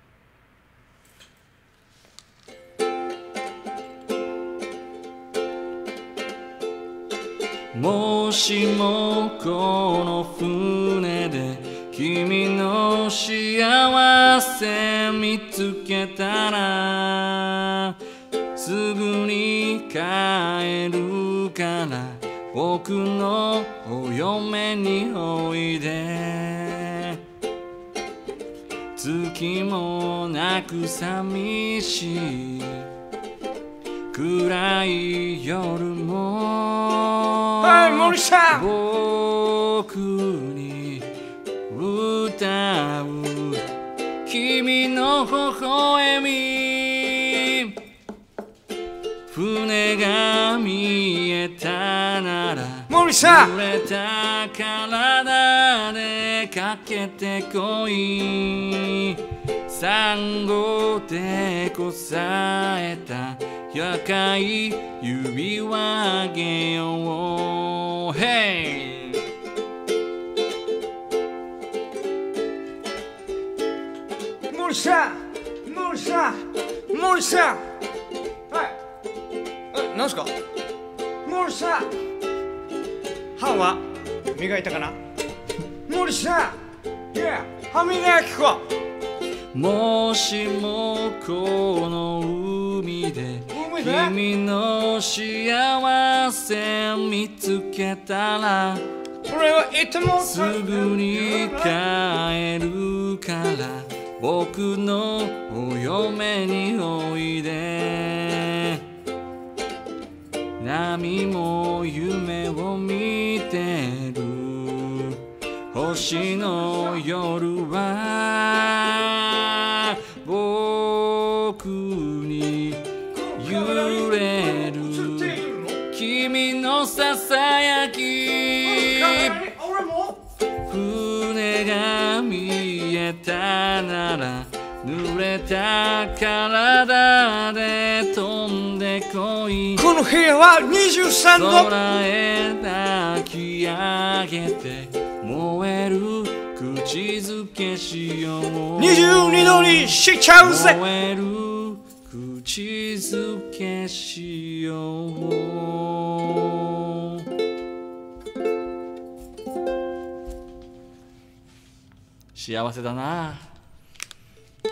もしもこの船で君の幸せ見つけたらすぐに帰るから僕のお嫁においで月もなく寂しい暗い夜もはい森さん僕に歌う君の微笑み船が見えたなら森さんれた体でかけてこいサンゴでこさえた1 0指をあげよう Hey! 森下森下森下はいえ、なんすか森下歯は磨いたかな森下 Yeah! 歯磨き粉もしもこの海で君の幸せ見つけたらそれはいつもすぐに帰るから僕のお嫁においで波も夢を見てる星の夜はけたなら濡れた体で飛んでこいこの部屋は23度空へ抱き上げて燃える口づけしよう22度にしちゃうぜ燃える口づけしよう幸せだなあり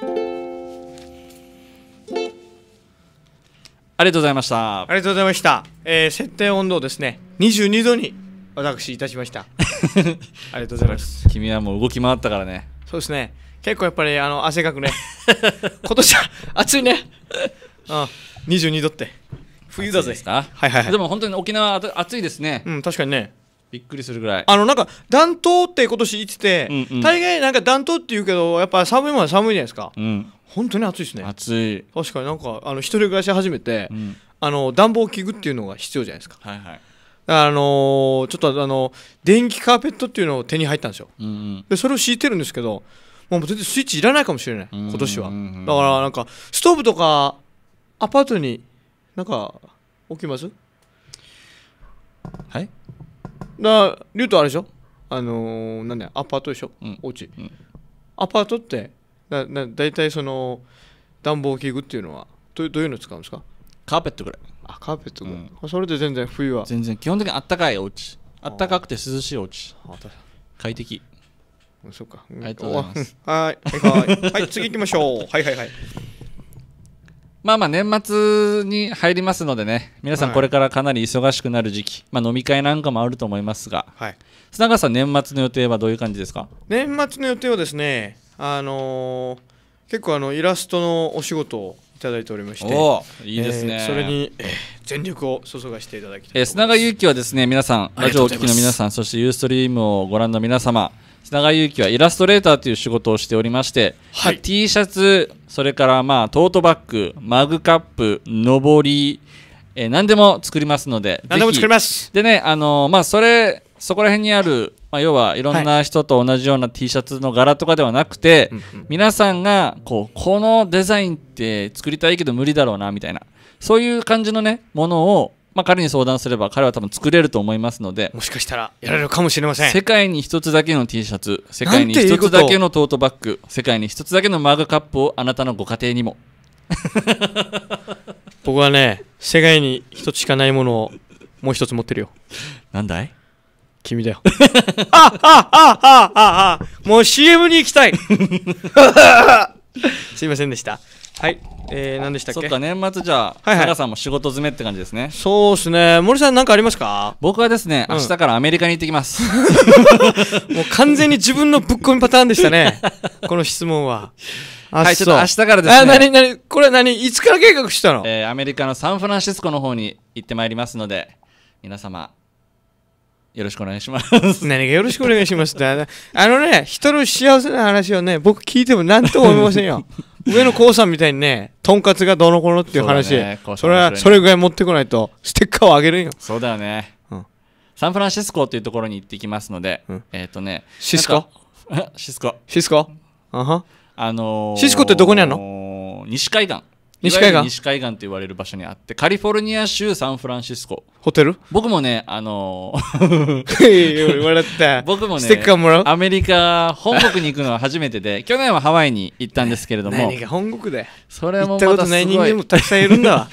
がとうございましたありがとうございました、えー、設定温度をですね22度に私いたしました (laughs) ありがとうございます君はもう動き回ったからねそうですね結構やっぱりあの汗かくね (laughs) 今年は暑いね (laughs) うあ22度って冬だぜで,、はいはいはい、でも本当に沖縄暑いですねうん確かにねびっくりするぐらいあのなんか暖冬って今年言ってて、うんうん、大概なんか暖冬って言うけどやっぱ寒いものは寒いじゃないですか、うん、本当に暑いですね暑い確かになんかあの一人暮らし始めて、うん、あの暖房器具っていうのが必要じゃないですか、はいはいあのー、ちょっとあの電気カーペットっていうのを手に入ったんですよ、うんうん、でそれを敷いてるんですけどもう全然スイッチいらないかもしれない、今年は、うんうんうん、だからなんかストーブとかアパートになんか置きますはいだリュウトあれでしょあのー、なんだよアパートでしょ、うん、お家、うん、アパートってだだ大体その暖房器具っていうのはどどういうの使うんですかカーペットぐらいあカーペットぐらい、うん、それで全然冬は全然基本的にあったかいお家あったかくて涼しいお家快適そうかありがとうございます (laughs) はい、はい、次行きましょうはいはいはいまあまあ年末に入りますのでね皆さんこれからかなり忙しくなる時期、まあ、飲み会なんかもあると思いますが、はい、砂川さん年末の予定はどういう感じですか年末の予定はですね、あのー結構あのイラストのお仕事をいただいておりましておいいですねえーそれに、えー全力を注がしていただきたいいえー砂川祐希はですね皆さんラジオをお聞きの皆さんそしてユーストリームをご覧の皆様永井祐希はイラストレーターという仕事をしておりまして、はい、T シャツそれからまあトートバッグマグカップのぼり、えー、何でも作りますので何でも作りますでねあのー、まあそれそこら辺にある、まあ、要はいろんな人と同じような T シャツの柄とかではなくて、はい、皆さんがこうこのデザインって作りたいけど無理だろうなみたいなそういう感じのねものをまあ、彼に相談すれば彼は多分作れると思いますのでもしかしたらやられるかもしれません世界に一つだけの T シャツ世界に一つだけのトートバッグ世界に一つだけのマグカップをあなたのご家庭にも (laughs) 僕はね世界に一つしかないものをもう一つ持ってるよなんだい君だよああああああもう CM に行きたいすいませんでしたはいえー、何でしたっけそっか年末じゃあ、はいはい、さんも仕事詰めって感じですねそうですね森さん何かありますか僕はですね、うん、明日からアメリカに行ってきます (laughs) もう完全に自分のぶっ込みパターンでしたね (laughs) この質問ははい、ちょっと明日からですね。あ、なになにこれ何いつから計画したのえー、アメリカのサンフランシスコの方に行ってまいりますので、皆様、よろしくお願いします。何がよろしくお願いしますってあのね、人の幸せな話をね、僕聞いても何とも思いませんよ。(laughs) 上野幸さんみたいにね、とんかつがどのこのっていう話、そ、ね,、れはそれぐらい持ってこないと、ステッカーをあげるよ。そうだよね、うん、サンフランシスコっていうところに行ってきますので、うん、えっ、ー、とね、シスコ (laughs) シスコ。シスコ、(laughs) あのー、シスコってどこにあるの西海岸。西海岸西海岸と言われる場所にあってカリフォルニア州サンフランシスコホテル僕もねあのー、(laughs) 笑った (laughs) 僕もねステッカーもらうアメリカ本国に行くのは初めてで (laughs) 去年はハワイに行ったんですけれども何が本国でそれもまたすごい行ったことない人間もたくさんいるんだわ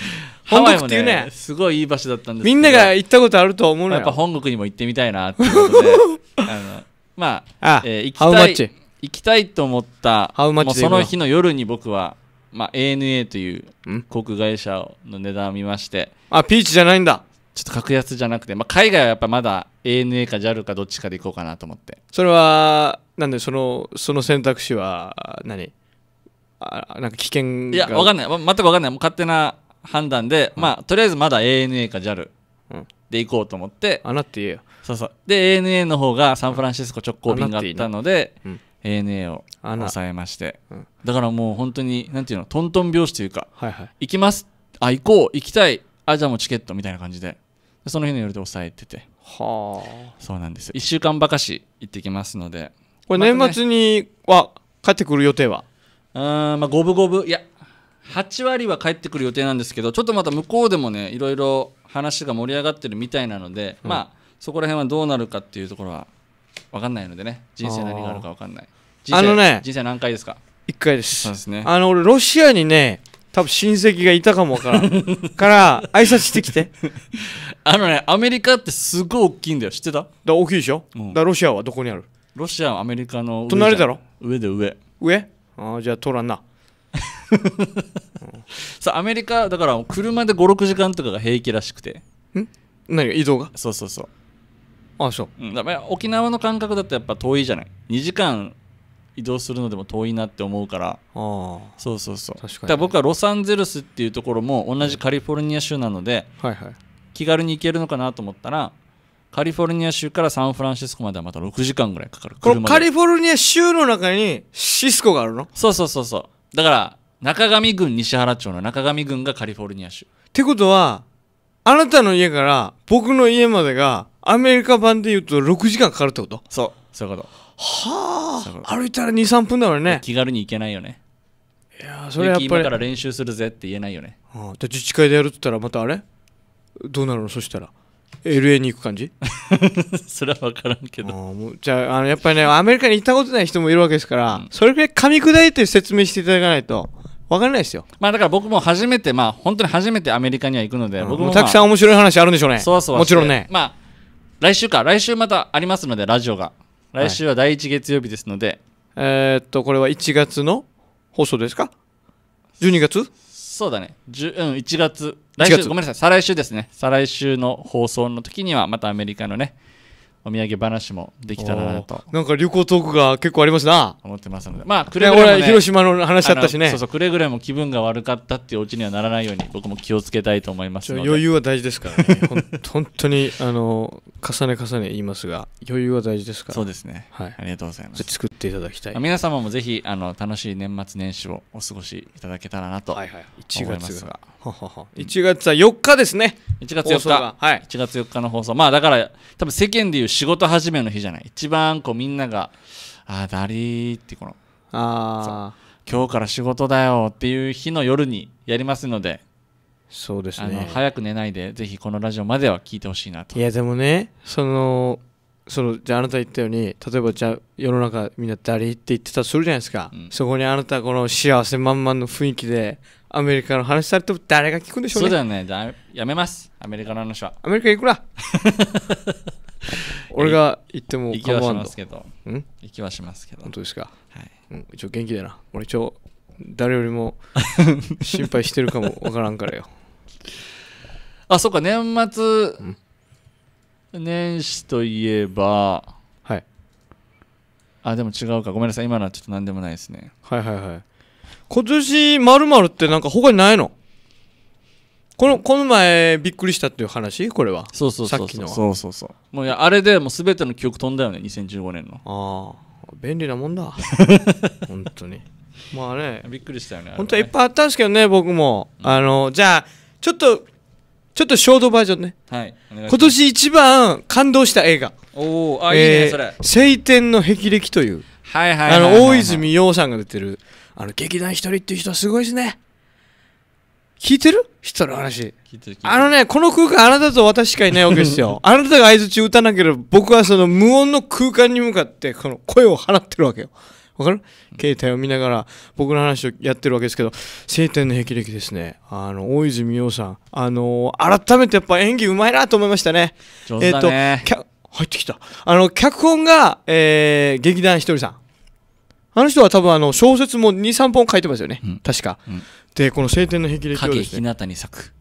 本国っていうね、ね、すごいいい場所だったんですけど。みんなが行ったことあると思うのやっぱ本国にも行ってみたいなっていうことであのまああ、えー、行きたい行きたいと思ったもうその日の夜に僕はまあ、ANA という航空会社の値段を見ましてあピーチじゃないんだちょっと格安じゃなくて、まあ、海外はやっぱまだ ANA か JAL かどっちかで行こうかなと思ってそれはなんでそのその選択肢は何あなんか危険いや分かんない全く分かんないもう勝手な判断で、うん、まあとりあえずまだ ANA か JAL で行こうと思って、うん、穴って言えよそうそうで ANA の方がサンフランシスコ直行便があったので、うん、ANA を抑えまして、うん、だからもう本当になんていうのトントン拍子というか、はいはい、行きますあ行こう行きたいあじゃあもうチケットみたいな感じでその日の夜で抑えててはあそうなんですよ1週間ばかし行ってきますのでこれ年末には帰ってくる予定は、まあ、ね、うんまあ五分五分いや8割は帰ってくる予定なんですけどちょっとまた向こうでもねいろいろ話が盛り上がってるみたいなので、うん、まあそこら辺はどうなるかっていうところは分かんないのでね人生何があるか分かんないあのね人生何回ですか1回ですそうですねあの俺ロシアにね多分親戚がいたかもわからん (laughs) から挨拶してきて (laughs) あのねアメリカってすごい大きいんだよ知ってただ大きいでしょ、うん、だロシアはどこにあるロシアはアメリカの隣だろ上で上上ああじゃあ取らんなさあ (laughs) アメリカだから車で56時間とかが平気らしくてん何が移動がそうそうそうあそう、うん、だから沖縄の感覚だとやっぱ遠いじゃない2時間移動するのでも遠いなって思うからそうそうそう確かに、僕はロサンゼルスっていうところも同じカリフォルニア州なので、はいはい、気軽に行けるのかなと思ったらカリフォルニア州からサンフランシスコまではまた6時間ぐらいかかるこのカリフォルニア州の中にシスコがあるのそうそうそうそうだから中上郡西原町の中上郡がカリフォルニア州ってことはあなたの家から僕の家までがアメリカ版で言うと6時間かかるってことそうそういうことはあ歩いたら23分だからね気軽に行けないよねいやそれやっぱり今から練習するぜって言えないよね、はあ、で自治会でやるって言ったらまたあれどうなるのそしたら LA に行く感じ (laughs) それは分からんけどじゃああのやっぱりねアメリカに行ったことない人もいるわけですから、うん、それくらい噛み砕いて説明していただかないと分からないですよまあだから僕も初めてまあ本当に初めてアメリカには行くので、うん、僕も,、まあ、もたくさん面白い話あるんでしょうねそうそうもちろんねまあ来週か来週またありますのでラジオが来週は第1月曜日ですので、えーっと、これは1月の放送ですか ?12 月そうだね、うん、1月、来週、月ごめんなさい、再来週ですね、再来週の放送の時には、またアメリカのね、お土産話もできたらなとなんか旅行トークが結構ありますな思ってますのでまあくれぐれも、ね、広島の話だったしねそうそうくれぐれも気分が悪かったっていうおうちにはならないように僕も気をつけたいと思いますので余裕は大事ですからね (laughs) 本当にあの重ね重ね言いますが余裕は大事ですからそうですね、はい、ありがとうございます作っていただきたい皆様もぜひあの楽しい年末年始をお過ごしいただけたらなと思いますが、はいはい、1月は4日ですね1月4日、はい、1月4日の放送まあだから多分世間でいうう仕事始めの日じゃない一番こうみんなが「ああだりー」ってこのあ今日から仕事だよっていう日の夜にやりますのでそうですね早く寝ないでぜひこのラジオまでは聞いてほしいなといやでもねそのそのじゃああなた言ったように例えばじゃあ世の中みんな誰って言ってたとするじゃないですか、うん、そこにあなたこの幸せ満々の雰囲気でアメリカの話されても誰が聞くんでしょうねそうだよねじゃあやめますアメリカの話はアメリカ行くな (laughs) (laughs) 俺が行っても行きはしますけどうん行きはしますけど本当ですか、はいうん、一応元気だな俺一応誰よりも (laughs) 心配してるかも分からんからよ (laughs) あそっか年末年始といえばはいあでも違うかごめんなさい今のはちょっと何でもないですねはいはいはい今年まるってなんか他にないのこのこの前びっくりしたっていう話これはそうそうそうそうさっきのそうそうそうもうあれでもう全ての記憶飛んだよね2015年のああ便利なもんだ (laughs) 本当にまあねびっくりしたよねね本当はいっぱいあったんですけどね僕も、あのじゃあちょっとちょっとショートバージョンねはいい今年一番感動した映画おおあ、いいねそれ晴天の霹靂」というはいはいあの大泉洋さんが出てるあの劇団ひとりっていう人はすごいですね聞いてる人の話あのねこの空間あなたと私しかいないわけですよ (laughs) あなたが相づち打たなければ僕はその無音の空間に向かってこの声を放ってるわけよわかる、うん、携帯を見ながら僕の話をやってるわけですけど晴天の霹靂ですねあの大泉洋さんあのー、改めてやっぱ演技うまいなと思いましたね上手だねえっ、ー、と入ってきたあの脚本が、えー、劇団ひとりさんあの人は多分あの小説も23本書いてますよね、うん、確か、でこの「晴天の霹靂」を影ですに咲く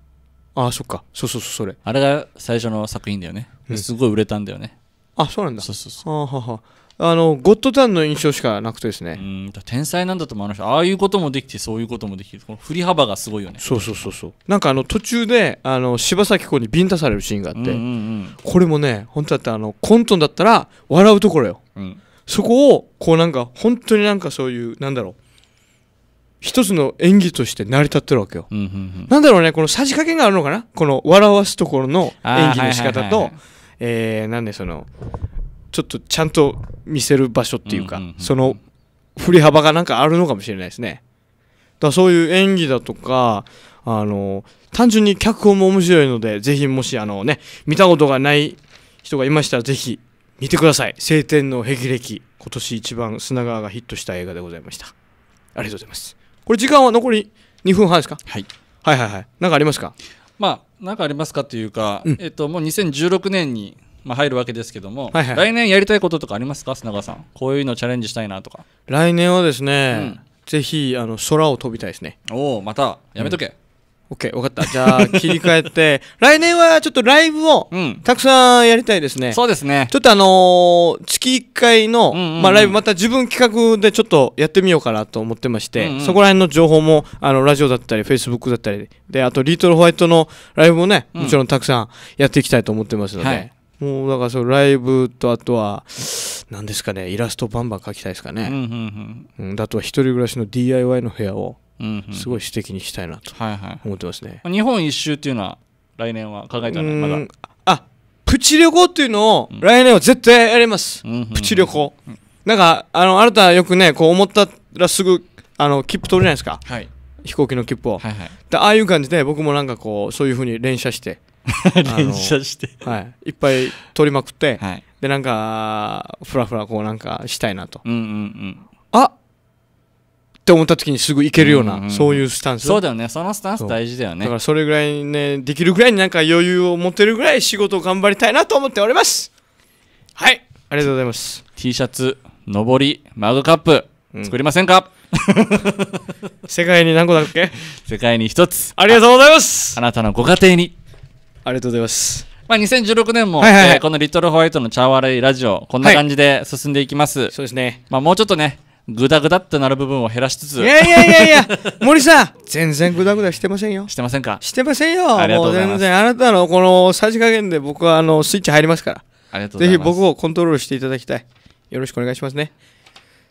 あそっかそうそうそうそれあれが最初の作品だよね、すごい売れたんだよねあそうなんだそうそうそあーははあのゴッドタンの印象しかなくてですううね、ん天才なんだと思うあの人ああいうこともできてそういうこともできるこの振り幅がすごいよねそうそうそうそうなんかあの途中であの柴咲コにビンタされるシーンがあって、うんうんこれもね本当だったらあのコントだったら笑うところようんそこをこうなんか本当になんかそういうなんだろう一つの演技として成り立ってるわけよ、うんうんうん、なんだろうねこのさじ加減があるのかなこの笑わすところの演技の仕方と、ええー、なんでそのちょっとちゃんと見せる場所っていうか、うんうんうん、その振り幅がなんかあるのかもしれないですねだそういう演技だとかあの単純に脚本も面白いのでぜひもしあのね見たことがない人がいましたらぜひ見てください「晴天の霹靂」今年一番砂川がヒットした映画でございましたありがとうございますこれ時間は残り2分半ですか、はい、はいはいはい何かありますかまあ何かありますかというか、うん、えっともう2016年にまあ入るわけですけども、はいはい、来年やりたいこととかありますか砂川さんこういうのチャレンジしたいなとか来年はですね、うん、ぜひあの空を飛びたいですねおおまたやめとけ、うん OK 分かったじゃあ切り替えて (laughs) 来年はちょっとライブをたくさんやりたいですね、そうですねちょっとあのー月1回の、まあ、ライブまた自分企画でちょっとやってみようかなと思ってまして、うんうんそこら辺の情報もあのラジオだったりフェイスブックだったりであとリートルホワイトのライブもね、もちろんたくさんやっていきたいと思ってますので、はいもうだからそのライブとあとは何ですかねイラストバンバン描きたいですかうんね、うんうんうんだとは一人暮らしの DIY の部屋をすごい私的にしたいなと思ってますね、はいはい、日本一周っていうのは来年は考えたねまだあプチ旅行っていうのを来年は絶対やります、うん、プチ旅行、うん、なんかあのあなたよくねこう思ったらすぐあの切符取るじゃないですか、はい、飛行機の切符を、はいはい、ああいう感じで僕もなんかこうそういうふうに連射して (laughs) 連射してはい、いっぱい取りまくって、はい、でなんかふらふらこうなんかしたいなと、うんうんうん、あっって思った時にすぐ行けるような、うんうん、そういうスタンスそうだよねそのスタンス大事だよねだからそれぐらいねできるぐらいになんか余裕を持てるぐらい仕事を頑張りたいなと思っておりますはいありがとうございます T シャツ上りマグカップ、作りませんか (laughs) 世界に何個だっけ世界に一つありがとうございますあなたのご家庭にありがとうございますまあ、2016年も、はいはいはい、えー、このリトルホワイトのチャワレラジオ、こんな感じで進んでいきます。はい、そうですね。まあ、もうちょっとね、ぐだぐだってなる部分を減らしつついやいやいやいや森さん全然ぐだぐだしてませんよしてませんかしてませんよありがとうございます全然あなたのこのさじ加減で僕はあのスイッチ入りますからありがとうぜひ僕をコントロールしていただきたいよろしくお願いしますね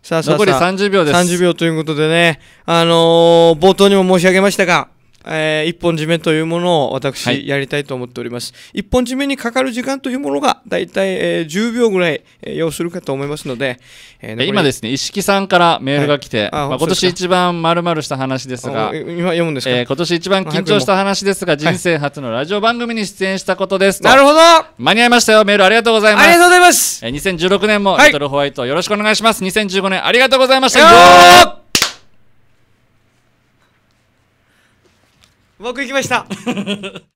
さあさあ残り30秒です30秒ということでねあのー、冒頭にも申し上げましたがえー、一本締めというものを私やりたいと思っております。一本締めにかかる時間というものが大体、えい10秒ぐらい、えー、要するかと思いますので、えー、今ですね、一木さんからメールが来て、はい、あまあ、今年一番丸々した話ですが、今読むんですか、えー、今年一番緊張した話ですが、人生初のラジオ番組に出演したことです、はい、なるほど間に合いましたよ、メールありがとうございます。ありがとうございます。えー、2016年もリトルホワイトよろしくお願いします。2015年ありがとうございました。うまくいきました (laughs)